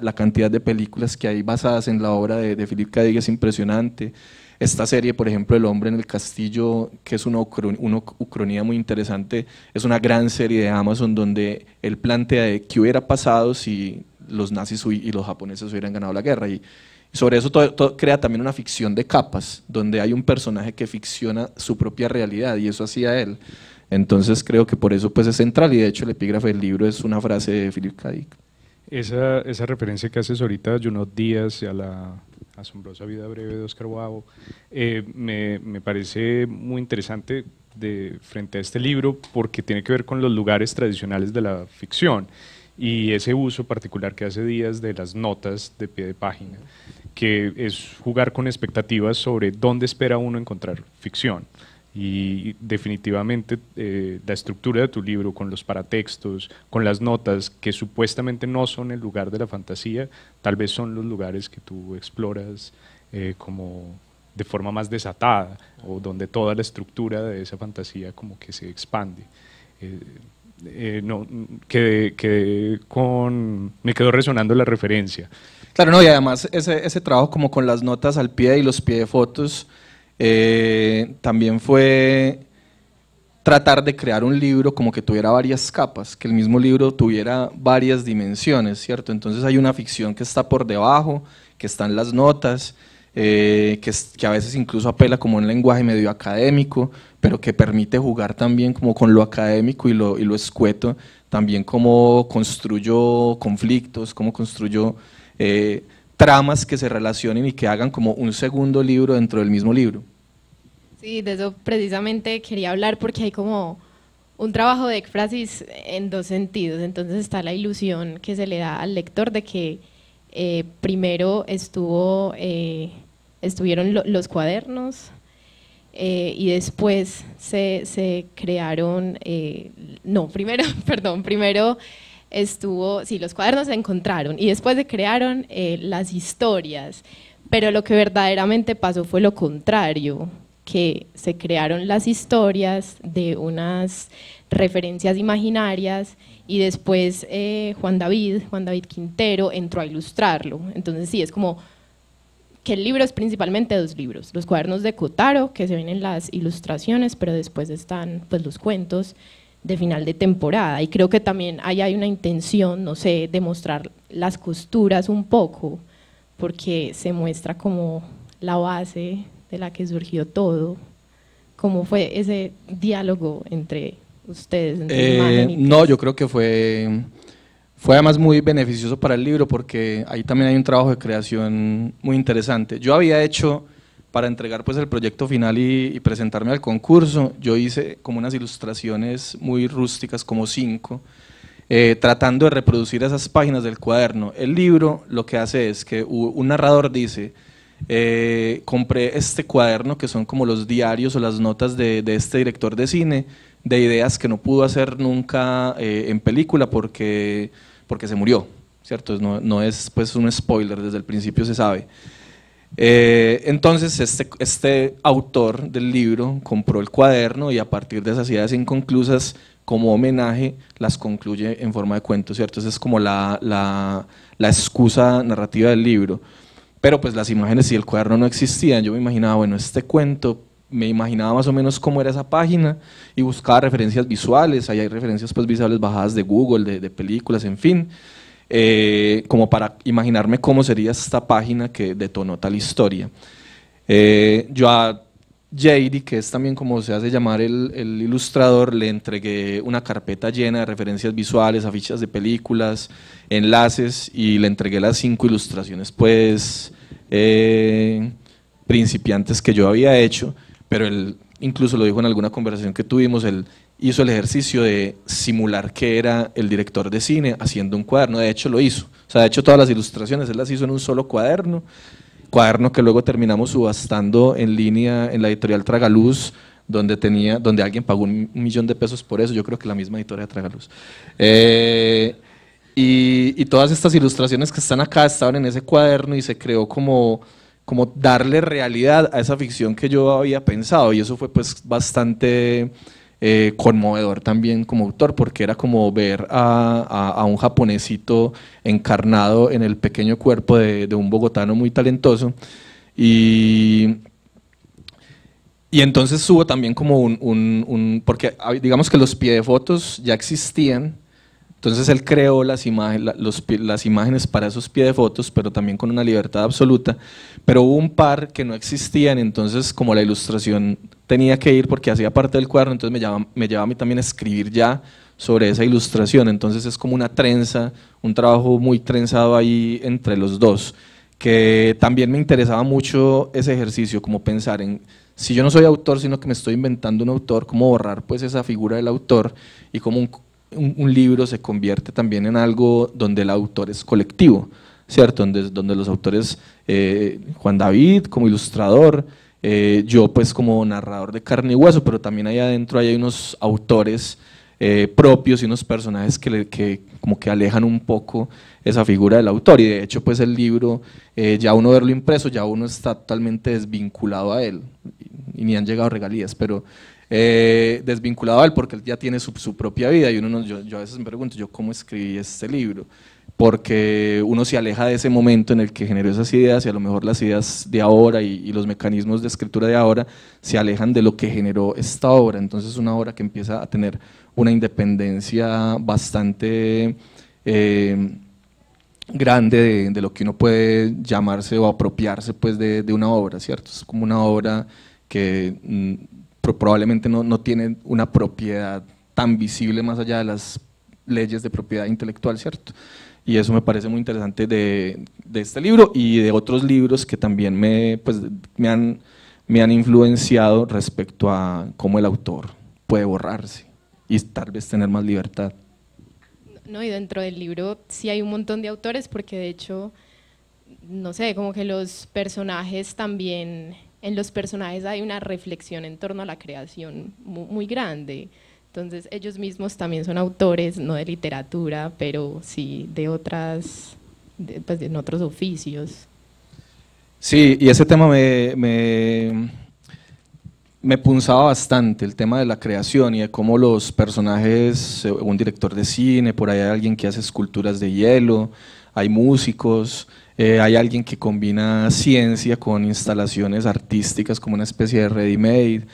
B: la cantidad de películas que hay basadas en la obra de, de Philip K. Dick es impresionante. Esta serie, por ejemplo, El hombre en el castillo, que es una, una ucronía muy interesante, es una gran serie de Amazon donde él plantea qué hubiera pasado si los nazis y los japoneses hubieran ganado la guerra. Y sobre eso todo, crea también una ficción de capas, donde hay un personaje que ficciona su propia realidad y eso hacía él. Entonces creo que por eso pues es central y de hecho el epígrafe del libro es una frase de Philip K.
A: Esa, esa referencia que haces ahorita a Junot Díaz a la Asombrosa Vida Breve de Oscar Guavo, eh, me, parece muy interesante de, frente a este libro porque tiene que ver con los lugares tradicionales de la ficción y ese uso particular que hace Díaz de las notas de pie de página, que es jugar con expectativas sobre dónde espera uno encontrar ficción. Y definitivamente eh, la estructura de tu libro, con los paratextos, con las notas, que supuestamente no son el lugar de la fantasía, tal vez son los lugares que tú exploras eh, como de forma más desatada o donde toda la estructura de esa fantasía como que se expande. Eh, no,
B: con, me quedó resonando la referencia. Claro, no, y además ese, ese trabajo como con las notas al pie y los pie de fotos, eh, también fue tratar de crear un libro como que tuviera varias capas, que el mismo libro tuviera varias dimensiones, ¿cierto? Entonces hay una ficción que está por debajo, que está en las notas, eh, que, a veces incluso apela como un lenguaje medio académico, pero que permite jugar también como con lo académico y lo, escueto, también como construyó conflictos, como construyó eh, tramas que se relacionen y que hagan como un segundo libro dentro del mismo libro.
C: Sí, de eso precisamente quería hablar porque hay como un trabajo de éfrasis en dos sentidos. Entonces está la ilusión que se le da al lector de que eh, primero estuvo, eh, estuvieron los cuadernos eh, y después se, se crearon, no, primero, perdón, primero estuvo, sí, los cuadernos se encontraron y después se crearon las historias, pero lo que verdaderamente pasó fue lo contrario que se crearon las historias de unas referencias imaginarias y después eh, Juan David, Juan David Quintero, entró a ilustrarlo. Entonces sí, es como que el libro es principalmente dos libros, los cuadernos de Kotaro, que se ven en las ilustraciones, pero después están pues, los cuentos de final de temporada. Y creo que también ahí hay una intención, no sé, de mostrar las costuras un poco, porque se muestra como la base de la que surgió todo? ¿Cómo fue ese diálogo entre ustedes? Eh,
B: no, yo creo que fue, fue además muy beneficioso para el libro porque ahí también hay un trabajo de creación muy interesante. Yo había hecho, para entregar pues el proyecto final y, presentarme al concurso, yo hice como unas ilustraciones muy rústicas, como cinco, eh, tratando de reproducir esas páginas del cuaderno. El libro lo que hace es que un narrador dice, eh, compré este cuaderno que son como los diarios o las notas de, este director de cine, de ideas que no pudo hacer nunca eh, en película porque, porque se murió, ¿cierto? No, no, es pues un spoiler, desde el principio se sabe. Eh, entonces este, este, autor del libro compró el cuaderno y a partir de esas ideas inconclusas, como homenaje, las concluye en forma de cuento, ¿cierto? Esa es como la excusa narrativa del libro. Pero pues las imágenes y el cuaderno no existían. Yo me imaginaba, bueno, este cuento, me imaginaba más o menos cómo era esa página y buscaba referencias visuales. Ahí hay referencias pues visuales bajadas de Google, de, películas, en fin. Eh, como para imaginarme cómo sería esta página que detonó tal historia. Eh, yo Jady, que es también como se hace llamar el, ilustrador, le entregué una carpeta llena de referencias visuales, afichas de películas, enlaces y le entregué las cinco ilustraciones pues eh, principiantes que yo había hecho, pero él incluso lo dijo en alguna conversación que tuvimos, él hizo el ejercicio de simular que era el director de cine haciendo un cuaderno, de hecho lo hizo, o sea, de hecho todas las ilustraciones él las hizo en un solo cuaderno cuaderno que luego terminamos subastando en línea en la editorial Tragaluz, donde, tenía, donde alguien pagó un, millón de pesos por eso, yo creo que la misma editorial Tragaluz. Eh, y, todas estas ilustraciones que están acá estaban en ese cuaderno y se creó como, como darle realidad a esa ficción que yo había pensado y eso fue pues bastante eh, conmovedor también como autor, porque era como ver a, un japonesito encarnado en el pequeño cuerpo de, un bogotano muy talentoso. Y, entonces hubo también como un, porque ah, digamos que los pie de fotos ya existían, entonces él creó las, imágenes para esos pie de fotos, pero también con una libertad absoluta. Pero hubo un par que no existían, entonces como la ilustración tenía que ir porque hacía parte del cuadro, entonces me llevaba, me a mí también a escribir ya sobre esa ilustración. Entonces es como una trenza, un trabajo muy trenzado ahí entre los dos que también me interesaba mucho ese ejercicio, como pensar en, si yo no soy autor, sino que me estoy inventando un autor, cómo borrar pues esa figura del autor y como… un, un, libro se convierte también en algo donde el autor es colectivo, ¿cierto? Donde, donde los autores, eh, Juan David como ilustrador, eh, yo pues como narrador de carne y hueso, pero también ahí adentro hay unos autores eh, propios y unos personajes que, como que alejan un poco esa figura del autor y de hecho pues el libro ya uno verlo impreso ya uno está totalmente desvinculado a él y, y ni han llegado regalías pero eh, desvinculado a él porque él ya tiene su, propia vida y uno yo, a veces me pregunto, yo cómo escribí este libro, porque uno se aleja de ese momento en el que generó esas ideas y a lo mejor las ideas de ahora y, los mecanismos de escritura de ahora se alejan de lo que generó esta obra, entonces es una obra que empieza a tener una independencia bastante... Eh, grande de, lo que uno puede llamarse o apropiarse pues de, de una obra, ¿cierto? Es como una obra que mm, probablemente no, no tiene una propiedad tan visible más allá de las leyes de propiedad intelectual, ¿cierto? Y eso me parece muy interesante de, este libro y de otros libros que también me, pues, me, han, me han influenciado respecto a cómo el autor puede borrarse y tal vez tener más libertad.
C: No, y dentro del libro sí hay un montón de autores porque de hecho, no sé, como que los personajes también en los personajes hay una reflexión en torno a la creación muy, grande. Entonces ellos mismos también son autores, no de literatura, pero sí de otras, pues en otros oficios.
B: Sí, y ese tema me, me, me, punzaba bastante, el tema de la creación y de cómo los personajes, eh, un director de cine, por ahí hay alguien que hace esculturas de hielo, hay músicos, eh, hay alguien que combina ciencia con instalaciones artísticas como una especie de ready-made.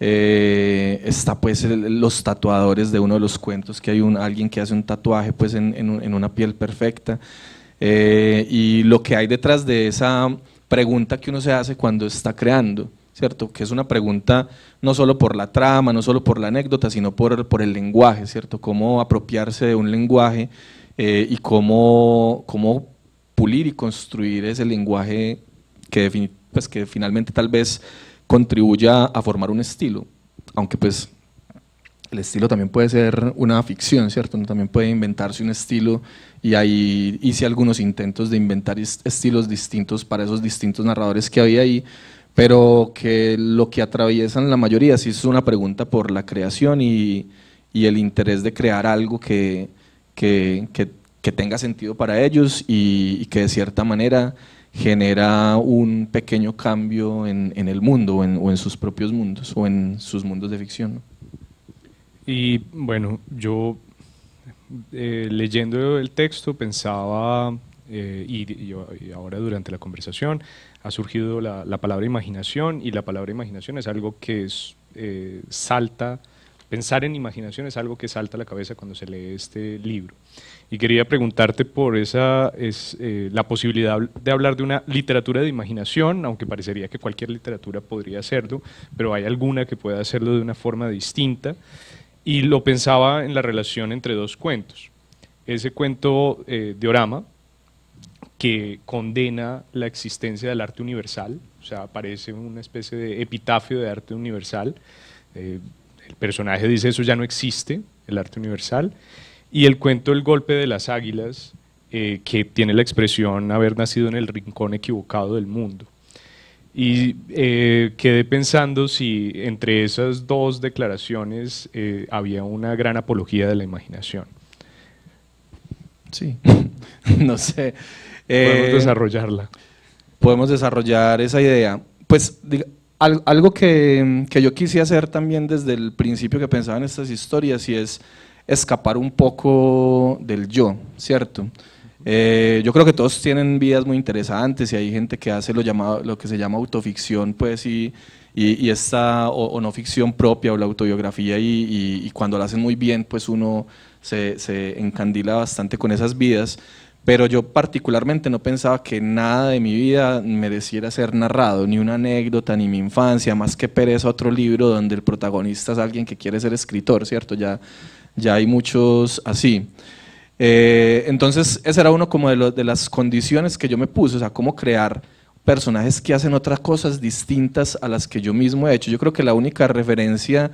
B: Eh, está pues los tatuadores de uno de los cuentos que hay un, alguien que hace un tatuaje pues en, una piel perfecta eh, y lo que hay detrás de esa pregunta que uno se hace cuando está creando cierto que es una pregunta no solo por la trama no solo por la anécdota sino por, por el lenguaje cierto cómo apropiarse de un lenguaje y cómo, cómo pulir y construir ese lenguaje que, pues, que finalmente tal vez contribuya a formar un estilo, aunque pues el estilo también puede ser una ficción, ¿cierto? también puede inventarse un estilo y ahí hice algunos intentos de inventar estilos distintos para esos distintos narradores que había ahí, pero que lo que atraviesan la mayoría sí es una pregunta por la creación y, el interés de crear algo que, que tenga sentido para ellos y, que de cierta manera genera un pequeño cambio en, el mundo o en, sus propios mundos o en sus mundos de ficción.
A: Y bueno, yo eh, leyendo el texto pensaba, eh, y, ahora durante la conversación ha surgido la, palabra imaginación y la palabra imaginación es algo que es, eh, salta, pensar en imaginación es algo que salta a la cabeza cuando se lee este libro y quería preguntarte por esa es, eh, la posibilidad de hablar de una literatura de imaginación, aunque parecería que cualquier literatura podría hacerlo, pero hay alguna que pueda hacerlo de una forma distinta. Y lo pensaba en la relación entre dos cuentos. Ese cuento eh, de Orama, que condena la existencia del arte universal, o sea, aparece una especie de epitafio de arte universal. Eh, el personaje dice eso ya no existe, el arte universal. Y el cuento El golpe de las águilas, eh, que tiene la expresión haber nacido en el rincón equivocado del mundo. Y eh, quedé pensando si entre esas dos declaraciones eh, había una gran apología de la imaginación. Sí,
B: no sé. Podemos desarrollarla. Podemos desarrollar esa idea. Pues algo que, que yo quise hacer también desde el principio que pensaba en estas historias y es escapar un poco del yo, ¿cierto? Eh, yo creo que todos tienen vidas muy interesantes y hay gente que hace lo, llamado, lo que se llama autoficción, pues, y, y, esta, o, no ficción propia, o la autobiografía, y, cuando la hacen muy bien, pues uno se, encandila bastante con esas vidas pero yo particularmente no pensaba que nada de mi vida mereciera ser narrado, ni una anécdota, ni mi infancia, más que pereza otro libro donde el protagonista es alguien que quiere ser escritor, ¿cierto? Ya ya hay muchos así. Eh, entonces, esa era uno como de, de, las condiciones que yo me puse, o sea, cómo crear personajes que hacen otras cosas distintas a las que yo mismo he hecho. Yo creo que la única referencia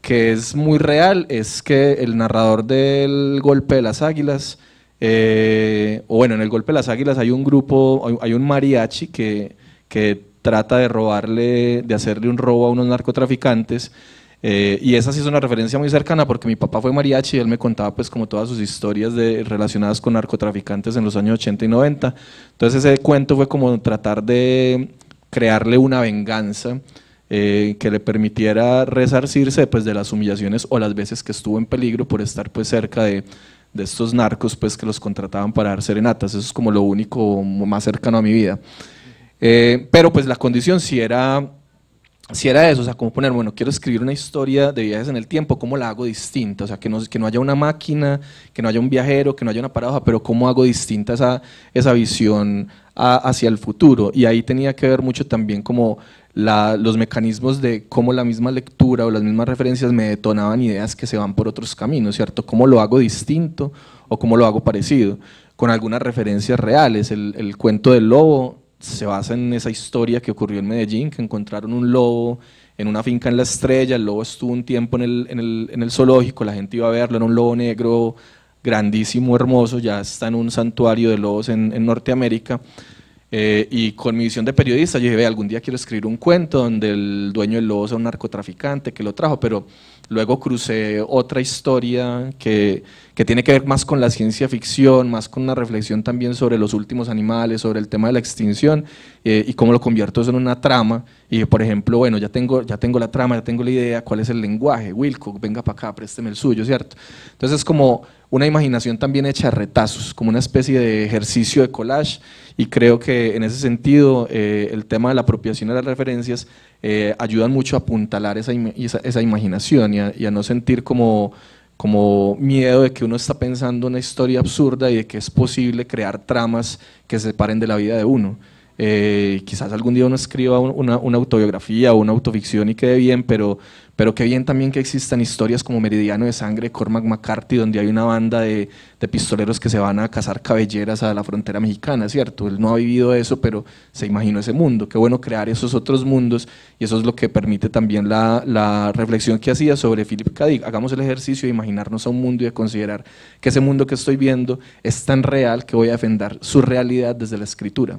B: que es muy real es que el narrador del golpe de las águilas, eh, o bueno, en el golpe de las águilas hay un grupo, hay, un mariachi que, que trata de robarle, de hacerle un robo a unos narcotraficantes eh, y esa sí es una referencia muy cercana porque mi papá fue mariachi y él me contaba pues como todas sus historias de, relacionadas con narcotraficantes en los años 80 y 90. Entonces ese cuento fue como tratar de crearle una venganza eh, que le permitiera resarcirse pues de las humillaciones o las veces que estuvo en peligro por estar pues cerca de, de estos narcos pues que los contrataban para dar serenatas. Eso es como lo único más cercano a mi vida. Eh, pero pues la condición sí era si era eso, o sea, como poner, bueno, quiero escribir una historia de viajes en el tiempo, ¿cómo la hago distinta? O sea, que no, que no haya una máquina, que no haya un viajero, que no haya una paradoja, pero ¿cómo hago distinta esa, esa visión hacia el futuro? Y ahí tenía que ver mucho también como los mecanismos de cómo la misma lectura o las mismas referencias me detonaban ideas que se van por otros caminos, ¿cierto? ¿Cómo lo hago distinto o cómo lo hago parecido? Con algunas referencias reales, el cuento del lobo se basa en esa historia que ocurrió en Medellín, que encontraron un lobo en una finca en La Estrella, el lobo estuvo un tiempo en el, zoológico, la gente iba a verlo, era un lobo negro grandísimo, hermoso, ya está en un santuario de lobos en, en Norteamérica. Eh, y con mi visión de periodista, yo dije, algún día quiero escribir un cuento donde el dueño del lobo es un narcotraficante que lo trajo, pero Luego crucé otra historia que, tiene que ver más con la ciencia ficción, más con una reflexión también sobre los últimos animales, sobre el tema de la extinción eh, y cómo lo convierto eso en una trama. Y por ejemplo, bueno, ya tengo, ya tengo la trama, ya tengo la idea, cuál es el lenguaje. Wilco, venga para acá, présteme el suyo, ¿cierto? Entonces, como una imaginación también hecha a retazos, como una especie de ejercicio de collage, y creo que en ese sentido eh, el tema de la apropiación de las referencias eh, ayuda mucho a apuntalar esa, imaginación y a, no sentir como, como miedo de que uno está pensando una historia absurda y de que es posible crear tramas que se separen de la vida de uno. Eh, quizás algún día uno escriba una autobiografía o una autoficción y quede bien, pero pero qué bien también que existan historias como Meridiano de Sangre, Cormac McCarthy, donde hay una banda de, pistoleros que se van a cazar cabelleras a la frontera mexicana, ¿cierto? Él no ha vivido eso, pero se imaginó ese mundo. Qué bueno crear esos otros mundos y eso es lo que permite también la, reflexión que hacía sobre Philip K. Hagamos el ejercicio de imaginarnos a un mundo y de considerar que ese mundo que estoy viendo es tan real que voy a defender su realidad desde la escritura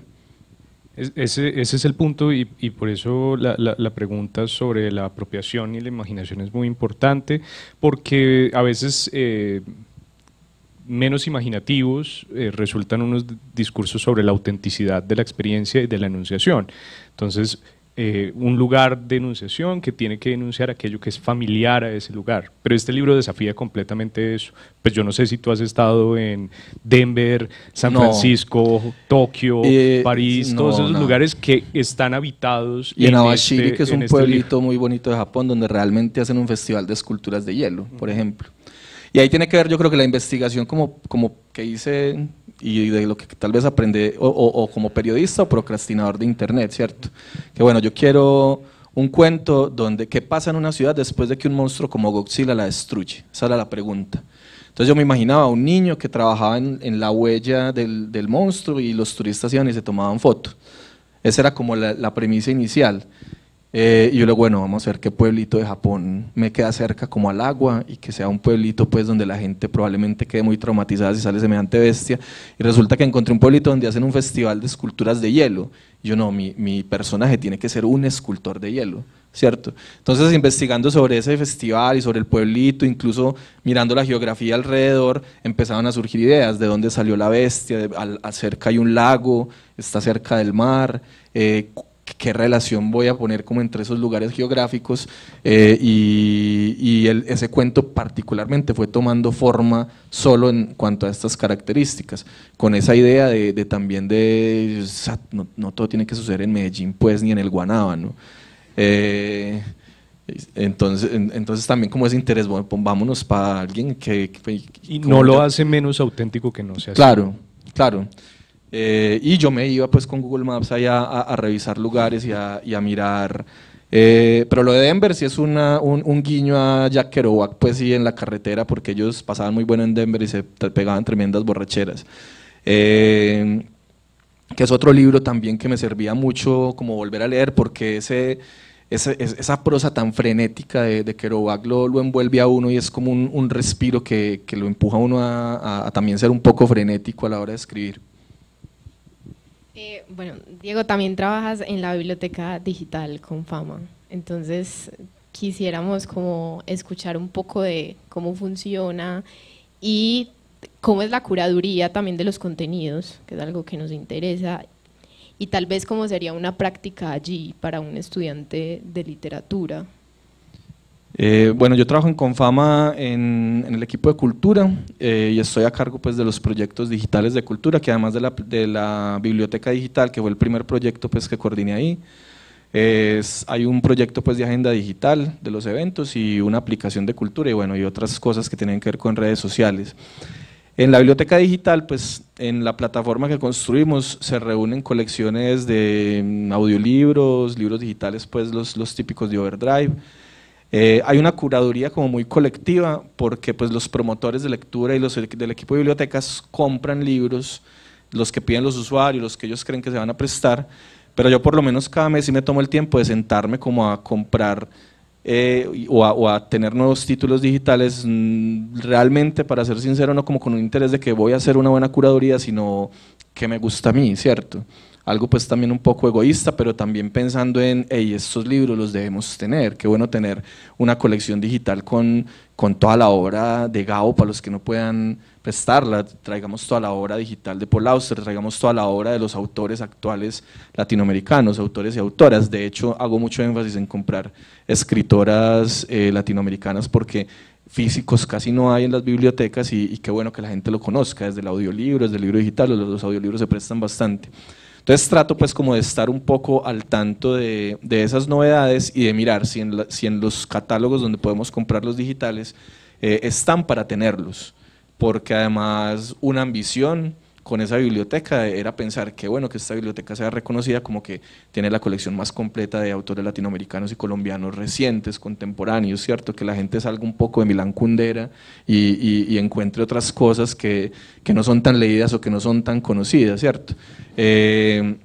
A: ese, es el punto y, por eso la, pregunta sobre la apropiación y la imaginación es muy importante, porque a veces... Eh, menos imaginativos eh, resultan unos discursos sobre la autenticidad de la experiencia y de la enunciación. Entonces, eh, un lugar de enunciación que tiene que denunciar aquello que es familiar a ese lugar. Pero este libro desafía completamente eso. Pues yo no sé si tú has estado en Denver, San Francisco, Tokio, eh, París, todos esos lugares
B: que están habitados. Y en, en este que es un este pueblito muy bonito de Japón, donde realmente hacen un festival de esculturas de hielo, por ejemplo. Y ahí tiene que ver, yo creo que la investigación como, como que hice y de lo que tal vez aprende o, como periodista o procrastinador de internet, ¿cierto? Que bueno, yo quiero un cuento donde qué pasa en una ciudad después de que un monstruo como Godzilla la destruye. Esa era la pregunta. Entonces yo me imaginaba a un niño que trabajaba en, la huella del, del, monstruo y los turistas iban y se tomaban fotos. Esa era como la, la premisa inicial. Eh, y yo le digo, bueno, vamos a ver qué pueblito de Japón me queda cerca como al agua y que sea un pueblito pues donde la gente probablemente quede muy traumatizada si sale semejante bestia. Y resulta que encontré un pueblito donde hacen un festival de esculturas de hielo. yo no, mi, mi personaje tiene que ser un escultor de hielo. ¿cierto? Entonces, investigando sobre ese festival y sobre el pueblito, incluso mirando la geografía alrededor, empezaron a surgir ideas de dónde salió la bestia, al, acerca hay un lago, está cerca del mar, eh, qué relación voy a poner como entre esos lugares geográficos eh, y, ese cuento particularmente fue tomando forma solo en cuanto a estas características, con esa idea de, también de, no, todo tiene que suceder en Medellín pues ni en el Guanaba, Eh, entonces, entonces también como ese interés, bueno, vámonos para alguien que... y no lo hace menos auténtico que no sea Claro, claro. Eh, y yo me iba pues con Google Maps allá a, revisar lugares y a, mirar. Eh, pero lo de Denver sí es un, guiño a Jack Kerouac, pues sí, en la carretera, porque ellos pasaban muy bueno en Denver y se pegaban tremendas borracheras. Eh, que es otro libro también que me servía mucho como volver a leer, porque ese, esa prosa tan frenética de, Kerouac lo, envuelve a uno y es como un, respiro que, lo empuja a uno a también ser un poco frenético a la hora de escribir
C: bueno, Diego, también trabajas en la biblioteca digital con fama, entonces quisiéramos como escuchar un poco de cómo funciona y cómo es la curaduría también de los contenidos, que es algo que nos interesa, y tal vez cómo sería una práctica allí para un estudiante de literatura.
B: Eh, bueno, yo trabajo en Confama en, el equipo de cultura eh, y estoy a cargo pues, de los proyectos digitales de cultura, que además de la, biblioteca digital, que fue el primer proyecto pues, que coordiné ahí, hay un proyecto pues, de agenda digital de los eventos y una aplicación de cultura y, y otras cosas que tienen que ver con redes sociales. En la biblioteca digital, pues en la plataforma que construimos se reúnen colecciones de mm, audiolibros, libros digitales, pues los típicos de Overdrive, eh, hay una curaduría como muy colectiva porque pues los promotores de lectura y los e-, del equipo de bibliotecas compran libros, los que piden los usuarios, los que ellos creen que se van a prestar, pero yo por lo menos cada mes sí me tomo el tiempo de sentarme como a comprar eh, o, a, o, a, tener nuevos títulos digitales, mm, realmente para ser sincero no como con un interés de que voy a hacer una buena curaduría, sino que me gusta a mí, ¿cierto? algo pues también un poco egoísta, pero también pensando en, hey, estos libros los debemos tener, qué bueno tener una colección digital con, toda la obra de Gao para los que no puedan prestarla, traigamos toda la obra digital de Paul Auster, traigamos toda la obra de los autores actuales latinoamericanos, autores y autoras, de hecho hago mucho énfasis en comprar escritoras eh, latinoamericanas porque físicos casi no hay en las bibliotecas y, qué bueno que la gente lo conozca, desde el audiolibro, desde el libro digital, los audiolibros se prestan bastante. Entonces trato pues como de estar un poco al tanto de, esas novedades y de mirar si en, si en, los catálogos donde podemos comprar los digitales eh, están para tenerlos, porque además una ambición con esa biblioteca era pensar que bueno que esta biblioteca sea reconocida como que tiene la colección más completa de autores latinoamericanos y colombianos recientes, contemporáneos, ¿cierto? Que la gente salga un poco de Milán Cundera y, encuentre otras cosas que, no son tan leídas o que no son tan conocidas, ¿cierto? Eh,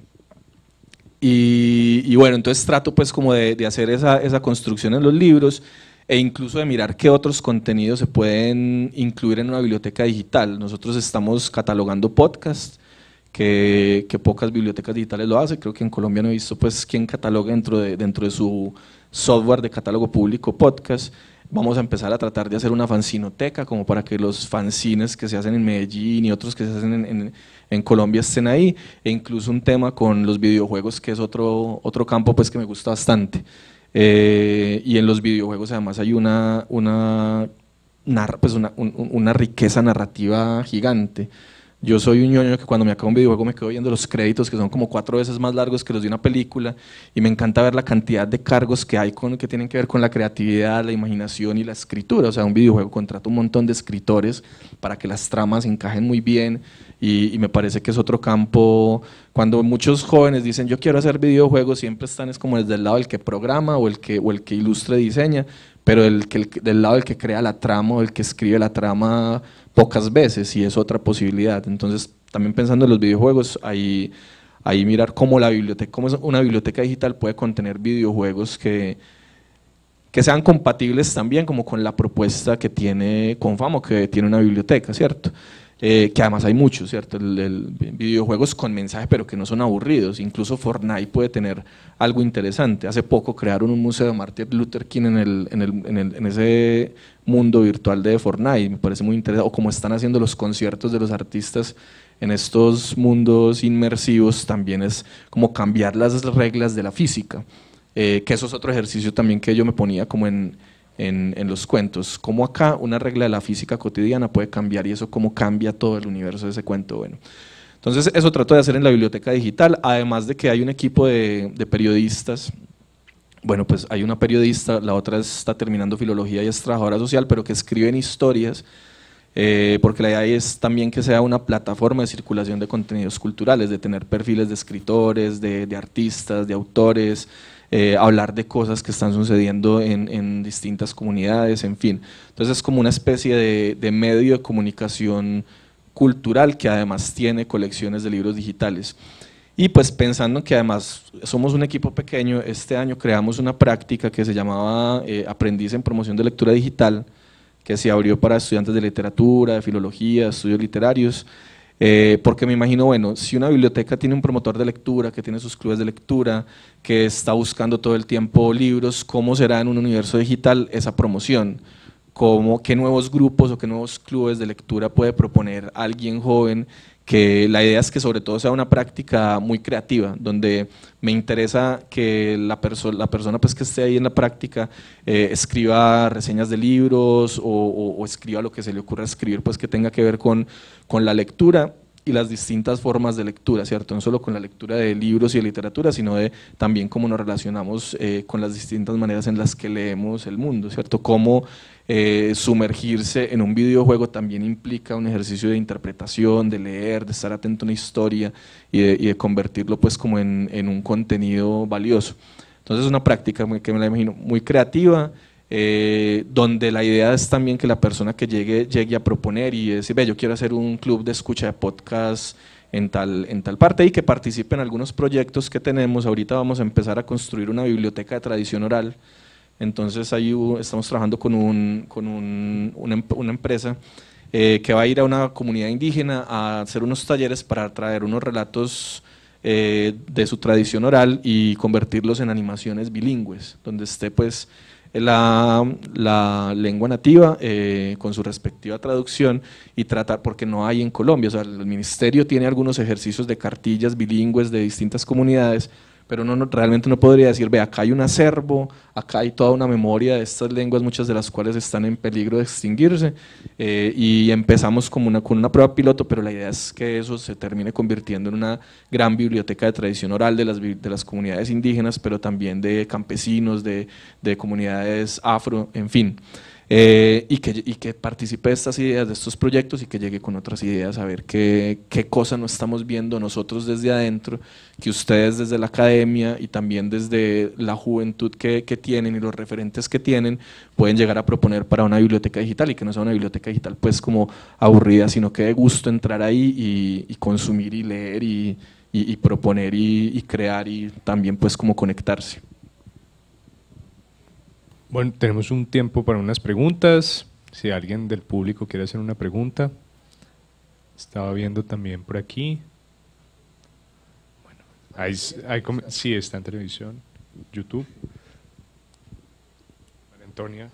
B: y, bueno, entonces trato pues como de, hacer esa, esa construcción en los libros e incluso de mirar qué otros contenidos se pueden incluir en una biblioteca digital. Nosotros estamos catalogando podcasts, que, pocas bibliotecas digitales lo hacen, creo que en Colombia no he visto pues quién cataloga dentro de, dentro de su software de catálogo público podcast. Vamos a empezar a tratar de hacer una fanzinoteca como para que los fanzines que se hacen en Medellín y otros que se hacen en, Colombia estén ahí, e incluso un tema con los videojuegos que es otro, otro campo pues que me gusta bastante. Eh, y en los videojuegos además hay una, una, pues una riqueza narrativa gigante. Yo soy un ñoño que cuando me acabo un videojuego me quedo viendo los créditos que son como cuatro veces más largos que los de una película y me encanta ver la cantidad de cargos que hay con, que tienen que ver con la creatividad, la imaginación y la escritura. O sea, un videojuego contrata un montón de escritores para que las tramas encajen muy bien y, me parece que es otro campo. Cuando muchos jóvenes dicen yo quiero hacer videojuegos, siempre están es como desde el lado del que programa o el que, o el que diseña, pero el, que, del lado del que crea la trama o el que escribe la trama pocas veces y es otra posibilidad. Entonces, también pensando en los videojuegos, ahí, ahí mirar cómo la biblioteca, cómo una biblioteca digital puede contener videojuegos que, que sean compatibles también como con la propuesta que tiene Confamo, que tiene una biblioteca, ¿cierto? Eh, que además hay muchos, ¿cierto? El, videojuegos con mensaje, pero que no son aburridos. Incluso Fortnite puede tener algo interesante. Hace poco crearon un museo de Martin Luther King en, el, en, en, ese mundo virtual de Fortnite. Me parece muy interesante. O como están haciendo los conciertos de los artistas en estos mundos inmersivos, también es como cambiar las reglas de la física. Eh, que eso es otro ejercicio también que yo me ponía como en en, los cuentos. Como acá una regla de la física cotidiana puede cambiar y eso cómo cambia todo el universo de ese cuento. Bueno, entonces eso trato de hacer en la biblioteca digital, además de que hay un equipo de, periodistas. Bueno, pues hay una periodista, la otra está terminando filología y es trabajadora social, pero que escriben historias, eh, porque la idea es también que sea una plataforma de circulación de contenidos culturales, de tener perfiles de escritores, de, de artistas, de autores, eh, hablar de cosas que están sucediendo en, distintas comunidades, en fin. Entonces es como una especie de, medio de comunicación cultural que además tiene colecciones de libros digitales. Y pues pensando que además somos un equipo pequeño, este año creamos una práctica que se llamaba eh, Aprendiz en Promoción de Lectura Digital, que se abrió para estudiantes de literatura, de filología, estudios literarios, eh, porque me imagino, bueno, si una biblioteca tiene un promotor de lectura, que tiene sus clubes de lectura, que está buscando todo el tiempo libros, ¿cómo será en un universo digital esa promoción? ¿Cómo, ¿Qué nuevos grupos o qué nuevos clubes de lectura puede proponer alguien joven que la idea es que sobre todo sea una práctica muy creativa, donde me interesa que la, perso la persona pues, que esté ahí en la práctica eh, escriba reseñas de libros o, escriba lo que se le ocurra escribir, pues que tenga que ver con, con la lectura y las distintas formas de lectura, ¿cierto? No solo con la lectura de libros y de literatura, sino de también cómo nos relacionamos eh, con las distintas maneras en las que leemos el mundo, ¿cierto? Cómo eh, sumergirse en un videojuego también implica un ejercicio de interpretación, de leer, de estar atento a una historia y de, convertirlo pues como en, un contenido valioso. Entonces es una práctica que me la imagino muy creativa, eh, donde la idea es también que la persona que llegue, llegue a proponer y decir, ve, yo quiero hacer un club de escucha de podcast en tal, en tal parte y que participen algunos proyectos que tenemos. Ahorita vamos a empezar a construir una biblioteca de tradición oral entonces ahí estamos trabajando con, un, con una, empresa eh, que va a ir a una comunidad indígena a hacer unos talleres para traer unos relatos eh, de su tradición oral y convertirlos en animaciones bilingües, donde esté pues la, la lengua nativa eh, con su respectiva traducción y tratar, porque no hay en Colombia, o sea, el ministerio tiene algunos ejercicios de cartillas bilingües de distintas comunidades, pero no, realmente no podría decir, ve, acá hay un acervo, acá hay toda una memoria de estas lenguas, muchas de las cuales están en peligro de extinguirse, eh, y empezamos como una, con una prueba piloto, pero la idea es que eso se termine convirtiendo en una gran biblioteca de tradición oral de las, de las comunidades indígenas, pero también de campesinos, de, de comunidades afro, en fin. Eh, y, que, y que participe de estas ideas, de estos proyectos y que llegue con otras ideas a ver qué, qué cosa no estamos viendo nosotros desde adentro, que ustedes desde la academia y también desde la juventud que, tienen y los referentes que tienen pueden llegar a proponer para una biblioteca digital y que no sea una biblioteca digital pues como aburrida, sino que de gusto entrar ahí y, consumir y leer y, y proponer y crear y también pues como conectarse. Bueno, tenemos un tiempo para unas
A: preguntas. Si alguien del público quiere hacer una pregunta, estaba viendo también por aquí. Bueno, sí, está en televisión, YouTube. Antonia.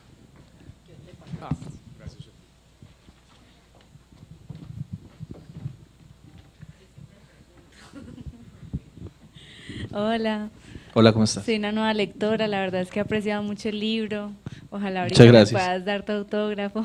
C: Hola, Hola, ¿cómo estás? Soy una nueva lectora, la verdad es que he apreciado mucho el libro. Ojalá ahorita puedas dar autógrafo.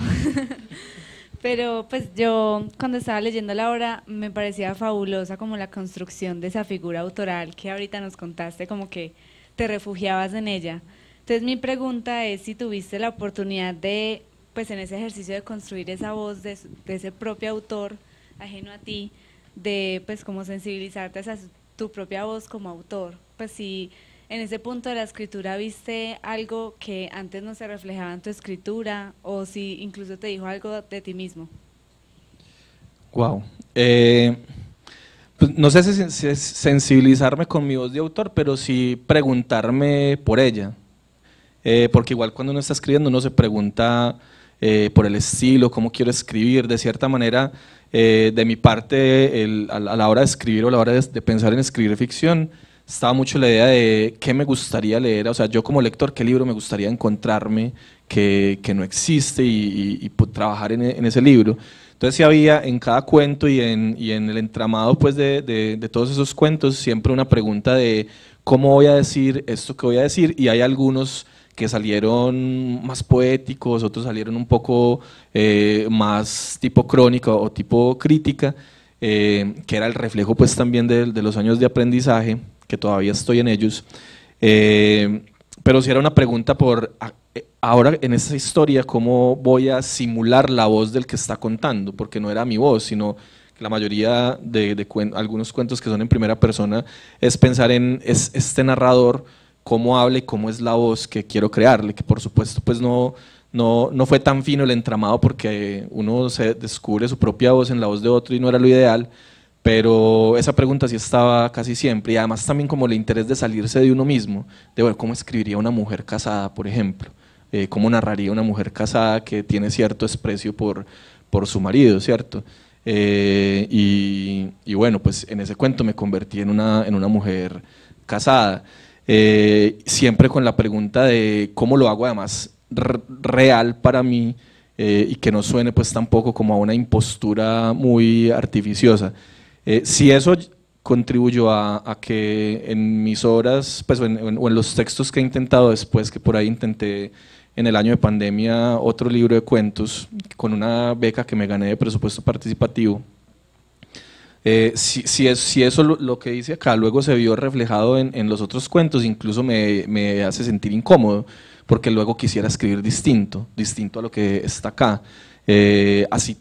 C: Pero pues yo cuando estaba leyendo la obra me parecía fabulosa como la construcción de esa figura autoral que ahorita nos contaste, como que te refugiabas en ella. Entonces mi pregunta es si tuviste la oportunidad de, pues en ese ejercicio de construir esa voz de, ese propio autor ajeno a ti, de pues como sensibilizarte a tu propia voz como autor pues si en ese punto de la escritura viste algo que antes no se reflejaba en tu escritura o si incluso te dijo algo de ti mismo.
B: Wow. Eh, pues, no sé si, sensibilizarme con mi voz de autor, pero si preguntarme por ella. Eh, porque igual cuando uno está escribiendo uno se pregunta eh, por el estilo, cómo quiero escribir, de cierta manera, de mi parte, a, la hora de escribir o a la hora de pensar en escribir ficción, estaba mucho la idea de qué me gustaría leer, o sea, yo como lector, qué libro me gustaría encontrarme que, que no existe y, trabajar e, en, ese libro. Entonces si había en cada cuento y en, y en el entramado pues de, de, todos esos cuentos siempre una pregunta de cómo voy a decir esto que voy a decir y hay algunos que salieron más poéticos, otros salieron un poco eh, más tipo crónica o tipo crítica, eh, que era el reflejo pues también de los años de aprendizaje que todavía estoy en ellos. Eh, pero si era una pregunta por eh, ahora en esa historia, ¿cómo voy a simular la voz del que está contando? Porque no era mi voz, sino que la mayoría de, algunos cuentos que son en primera persona es pensar en este narrador, cómo habla y cómo es la voz que quiero crearle, que por supuesto pues no, no, no fue tan fino el entramado porque uno se descubre su propia voz en la voz de otro y no era lo ideal, pero esa pregunta sí estaba casi siempre y además también como el interés de salirse de uno mismo, de ver cómo escribiría una mujer casada, por ejemplo, eh, cómo narraría una mujer casada que tiene cierto desprecio por, su marido, ¿cierto? Eh, y, bueno, pues en ese cuento me convertí en una, en una mujer casada, eh, siempre con la pregunta de cómo lo hago además real para mí y que no suene pues tampoco como a una impostura muy artificiosa. Eh, si eso contribuyó a, que en mis obras, pues, o en los textos que he intentado después, que por ahí intenté en el año de pandemia otro libro de cuentos con una beca que me gané de presupuesto participativo. Eh, si, es, si, eso lo, que hice acá luego se vio reflejado en, los otros cuentos, incluso me, hace sentir incómodo, porque luego quisiera escribir distinto, distinto a lo que está acá. Eh, así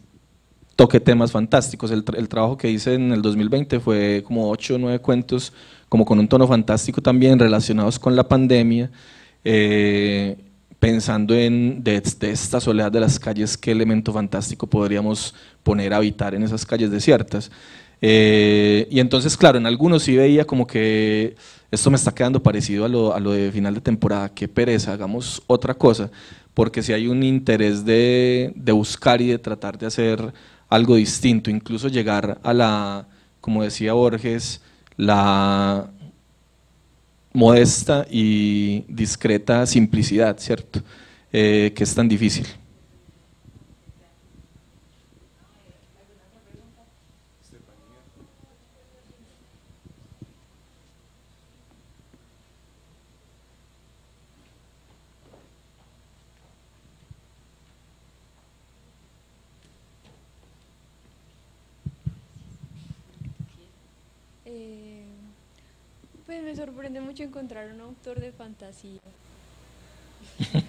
B: toque temas fantásticos. El, trabajo que hice en el 2020 fue como ocho o nueve cuentos, como con un tono fantástico también, relacionados con la pandemia, eh, pensando en de, de, esta soledad de las calles, qué elemento fantástico podríamos poner a habitar en esas calles desiertas. Eh, y entonces, claro, en algunos sí veía como que esto me está quedando parecido a lo, a lo de final de temporada, qué pereza, hagamos otra cosa, porque si hay un interés de, de buscar y de tratar de hacer algo distinto, incluso llegar a la, como decía Borges, la modesta y discreta simplicidad, ¿cierto? Eh, que es tan difícil.
C: sorprende mucho encontrar un autor de fantasía.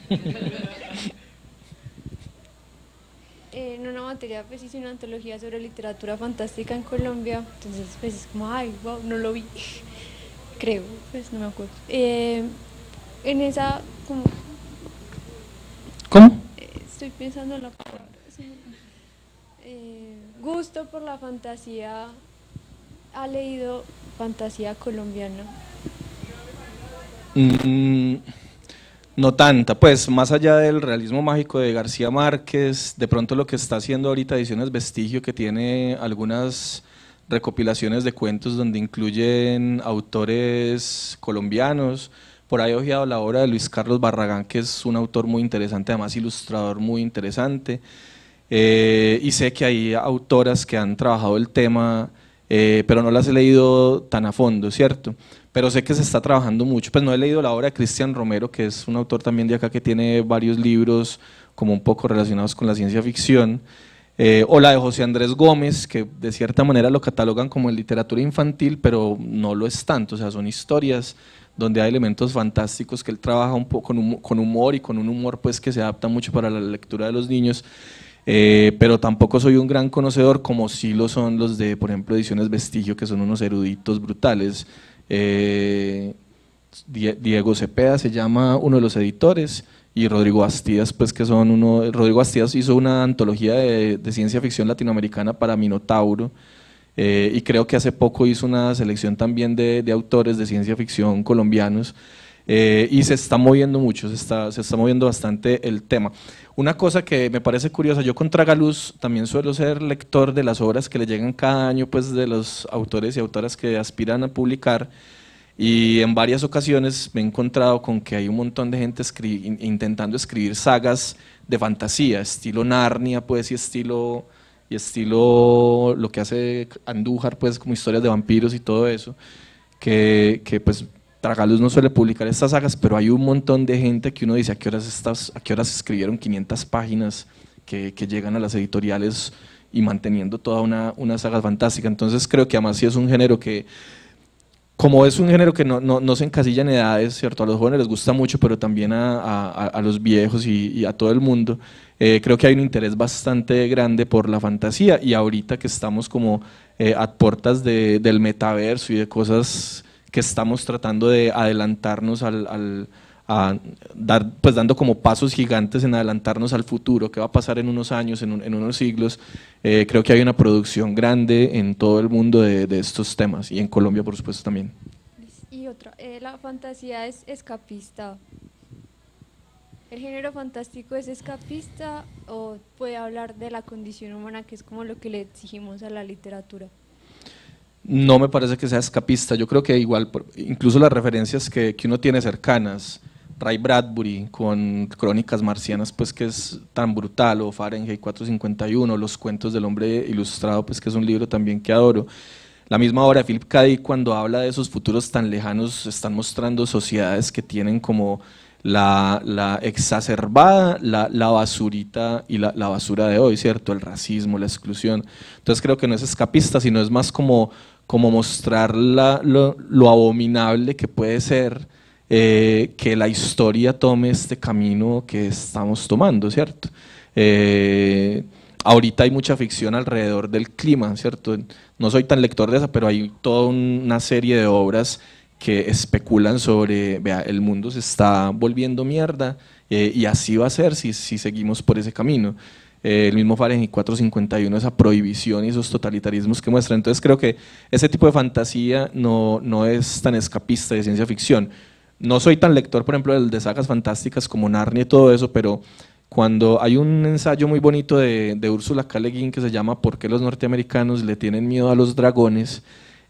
C: en una materia pues hice una antología sobre literatura fantástica en Colombia, entonces pues es como, ay, wow, no lo vi, creo, pues no me acuerdo. Eh, en esa, como... ¿Cómo? estoy pensando en la eh, gusto por la fantasía, ha leído fantasía colombiana.
B: Mm, no tanta, pues más allá del realismo mágico de García Márquez, de pronto lo que está haciendo ahorita Ediciones Vestigio, que tiene algunas recopilaciones de cuentos donde incluyen autores colombianos. Por ahí he ojeado la obra de Luis Carlos Barragán, que es un autor muy interesante, además ilustrador muy interesante. Eh, y sé que hay autoras que han trabajado el tema, eh, pero no las he leído tan a fondo, ¿cierto? pero sé que se está trabajando mucho. Pues no he leído la obra de Cristian Romero, que es un autor también de acá que tiene varios libros como un poco relacionados con la ciencia ficción, eh, o la de José Andrés Gómez, que de cierta manera lo catalogan como literatura infantil, pero no lo es tanto, o sea, son historias donde hay elementos fantásticos que él trabaja un poco con humor y con un humor pues que se adapta mucho para la lectura de los niños. Eh, pero tampoco soy un gran conocedor como sí lo son los de, por ejemplo, Ediciones Vestigio, que son unos eruditos brutales. Eh, Diego Cepeda se llama uno de los editores y Rodrigo Astías pues que son uno, Rodrigo hizo una antología de, ciencia ficción latinoamericana para Minotauro eh, y creo que hace poco hizo una selección también de autores de ciencia ficción colombianos. Eh, y se está moviendo mucho, se está, se está moviendo bastante el tema. Una cosa que me parece curiosa, yo con Tragaluz también suelo ser lector de las obras que le llegan cada año pues, de los autores y autoras que aspiran a publicar, y en varias ocasiones me he encontrado con que hay un montón de gente intentando escribir sagas de fantasía, estilo Narnia, pues, y estilo, y estilo lo que hace Andújar, pues, como historias de vampiros y todo eso, que, que pues Tragaluz no suele publicar estas sagas, pero hay un montón de gente que uno dice a qué horas, estas, a horas escribieron 500 páginas que, llegan a las editoriales y manteniendo toda una, saga fantástica. Entonces creo que además sí es un género que, como es un género que no, se encasilla en edades, ¿cierto? A los jóvenes les gusta mucho, pero también a, los viejos y, a todo el mundo. Eh, creo que hay un interés bastante grande por la fantasía y ahorita que estamos como eh, a puertas del metaverso y de cosas que estamos tratando de adelantarnos al, a dar, pues dando como pasos gigantes en adelantarnos al futuro, qué va a pasar en unos años, en, unos siglos. Eh, creo que hay una producción grande en todo el mundo de, estos temas y en Colombia, por supuesto, también.
C: Y otra, eh, la fantasía es escapista. ¿El género fantástico es escapista o puede hablar de la condición humana, que es como lo que le exigimos a la literatura?
B: no me parece que sea escapista. Yo creo que igual, incluso las referencias que, uno tiene cercanas, Ray Bradbury con Crónicas Marcianas, pues que es tan brutal, o Fahrenheit 451, Los Cuentos del Hombre Ilustrado, pues que es un libro también que adoro. La misma obra de Philip K. cuando habla de esos futuros tan lejanos, están mostrando sociedades que tienen como la, exacerbada, la, basurita y la, basura de hoy, ¿cierto? El racismo, la exclusión. Entonces creo que no es escapista, sino es más como, mostrar lo, abominable que puede ser eh, que la historia tome este camino que estamos tomando, ¿cierto? Eh, ahorita hay mucha ficción alrededor del clima, ¿cierto? No soy tan lector de esa, pero hay toda una serie de obras que especulan sobre, vea, el mundo se está volviendo mierda eh, y así va a ser si, si seguimos por ese camino. Eh, el mismo Fahrenheit 451, esa prohibición y esos totalitarismos que muestra. Entonces creo que ese tipo de fantasía no, no es tan escapista de ciencia ficción. No soy tan lector, por ejemplo, de sagas fantásticas como Narnia y todo eso, pero cuando hay un ensayo muy bonito de, de Úrsula K. Le Guin que se llama ¿Por qué los norteamericanos le tienen miedo a los dragones?,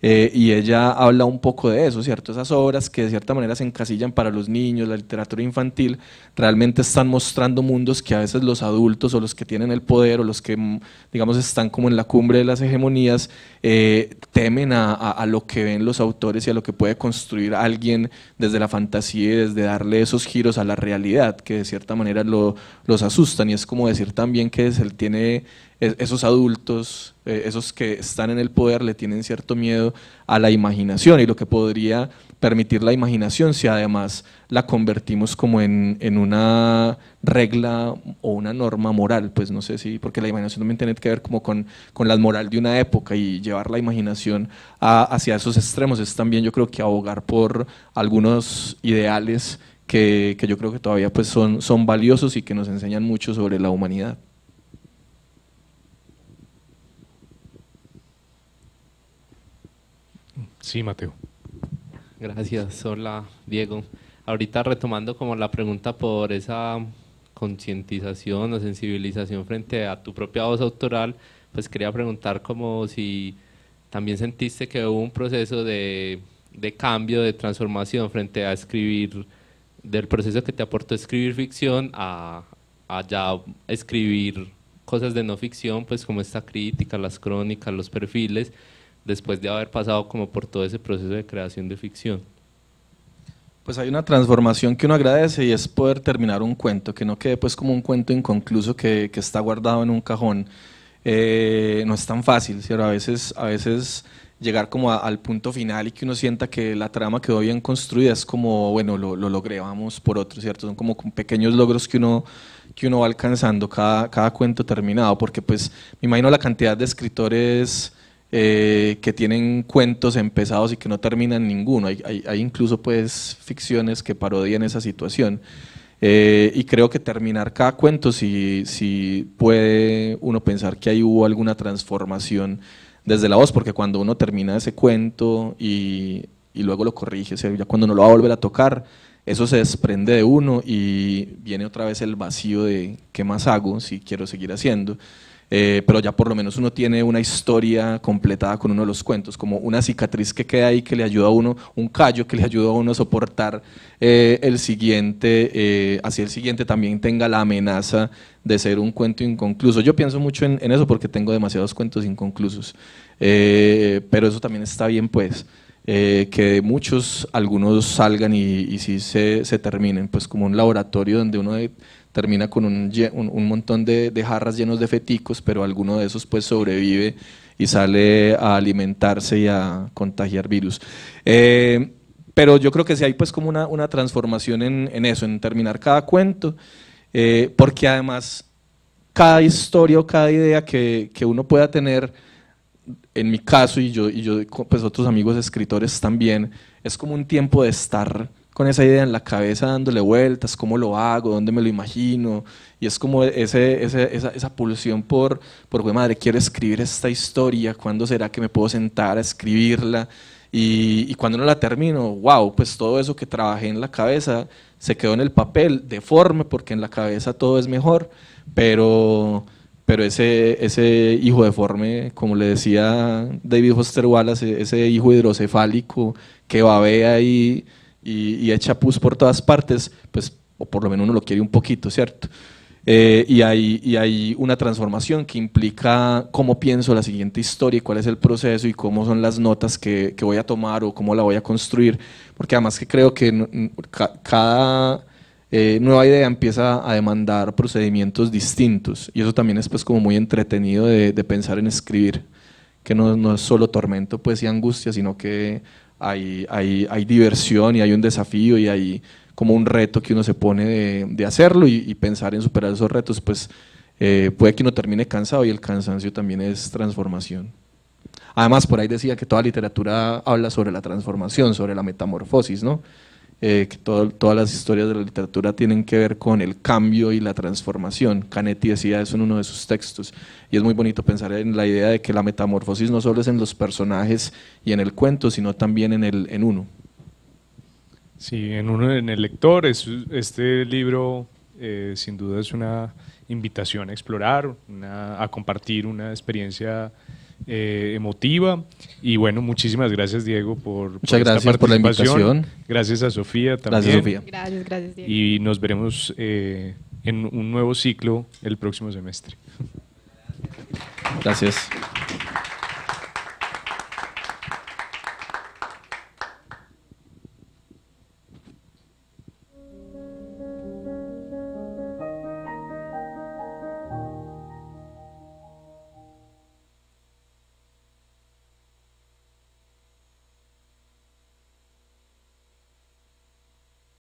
B: eh, y ella habla un poco de eso, ¿cierto? Esas obras que de cierta manera se encasillan para los niños, la literatura infantil, realmente están mostrando mundos que a veces los adultos o los que tienen el poder o los que, mm, digamos, están como en la cumbre de las hegemonías, eh, temen a, lo que ven los autores y a lo que puede construir alguien desde la fantasía y desde darle esos giros a la realidad que de cierta manera los asustan. Y es como decir también que se tiene esos adultos, eh, esos que están en el poder, le tienen cierto miedo a la imaginación y lo que podría permitir la imaginación si además la convertimos como en, una regla o una norma moral, pues no sé si, porque la imaginación también tiene que ver como con, la moral de una época y llevar la imaginación hacia esos extremos es también yo creo que abogar por algunos ideales que, que, yo creo que todavía pues son, son valiosos y que nos enseñan mucho sobre la humanidad.
A: Sí, Mateo.
C: Gracias. Hola, Diego. Ahorita retomando como la pregunta por esa concientización o sensibilización frente a tu propia voz autoral, pues quería preguntar como si también sentiste que hubo un proceso de, cambio, de transformación frente a escribir, del proceso que te aportó escribir ficción a, a ya escribir cosas de no ficción, pues como esta crítica, las crónicas, los perfiles, después de haber pasado como por todo ese proceso de creación de ficción? Pues hay una
B: transformación que uno agradece y es poder terminar un cuento, que no quede pues como un cuento inconcluso que, está guardado en un cajón. Eh, no es tan fácil, ¿cierto? A veces, a veces llegar como al punto final y que uno sienta que la trama quedó bien construida es como, bueno, lo, logré, vamos por otro, ¿cierto? Son como pequeños logros que uno, que uno va alcanzando cada, cada cuento terminado, porque pues me imagino la cantidad de escritores eh, que tienen cuentos empezados y que no terminan ninguno. Hay, incluso pues ficciones que parodian esa situación. Eh, y creo que terminar cada cuento, si, si puede uno pensar que ahí hubo alguna transformación desde la voz, porque cuando uno termina ese cuento y, y luego lo corrige, ya cuando no lo va a volver a tocar, eso se desprende de uno y viene otra vez el vacío de qué más hago si quiero seguir haciendo. Eh, pero ya por lo menos uno tiene una historia completada con uno de los cuentos, como una cicatriz que queda ahí que le ayuda a uno, un callo que le ayuda a uno a soportar eh, el siguiente, eh, así el siguiente también tenga la amenaza de ser un cuento inconcluso. Yo pienso mucho en, eso porque tengo demasiados cuentos inconclusos, pero eso también está bien pues. que muchos, algunos salgan y, y sí se, se, terminen, pues como un laboratorio donde uno termina con un, montón de, jarras llenos de feticos, pero alguno de esos pues sobrevive y sale a alimentarse y a contagiar virus. Eh, pero yo creo que sí hay pues como una, transformación en, eso, en terminar cada cuento, eh, porque además cada historia o cada idea que, uno pueda tener, en mi caso y yo, y yo pues otros amigos escritores también, es como un tiempo de estar con esa idea en la cabeza dándole vueltas, cómo lo hago, dónde me lo imagino, y es como ese, esa, pulsión por, por, madre, quiero escribir esta historia, ¿cuándo será que me puedo sentar a escribirla? Y, cuando no la termino, wow, pues todo eso que trabajé en la cabeza se quedó en el papel, deforme, porque en la cabeza todo es mejor, pero, pero ese, ese hijo deforme, como le decía David Foster Wallace, ese hijo hidrocefálico que babea y y, y echa pus por todas partes, pues, o por lo menos uno lo quiere un poquito, ¿cierto? Eh, y, hay, y hay una transformación que implica cómo pienso la siguiente historia y cuál es el proceso y cómo son las notas que, que voy a tomar o cómo la voy a construir, porque además que creo que cada eh, nueva idea empieza a demandar procedimientos distintos y eso también es pues como muy entretenido de, de pensar en escribir, que no, no es solo tormento pues y angustia, sino que hay, hay, diversión y hay un desafío y hay como un reto que uno se pone de, hacerlo y, pensar en superar esos retos, pues eh, puede que uno termine cansado y el cansancio también es transformación. Además, por ahí decía que toda literatura habla sobre la transformación, sobre la metamorfosis, ¿no? Eh, que todas las historias de la literatura tienen que ver con el cambio y la transformación. Canetti decía eso en uno de sus textos. Y es muy bonito pensar en la idea de que la metamorfosis no solo es en los personajes y en el cuento, sino también en, el, en uno. Sí, en uno,
A: en el lector. este libro eh, sin duda es una invitación a explorar, a compartir una experiencia eh, emotiva. Y bueno, muchísimas gracias, Diego, por, Muchas por gracias por la invitación. Gracias a Sofía también. Y nos veremos eh, en un nuevo ciclo el próximo semestre. Gracias.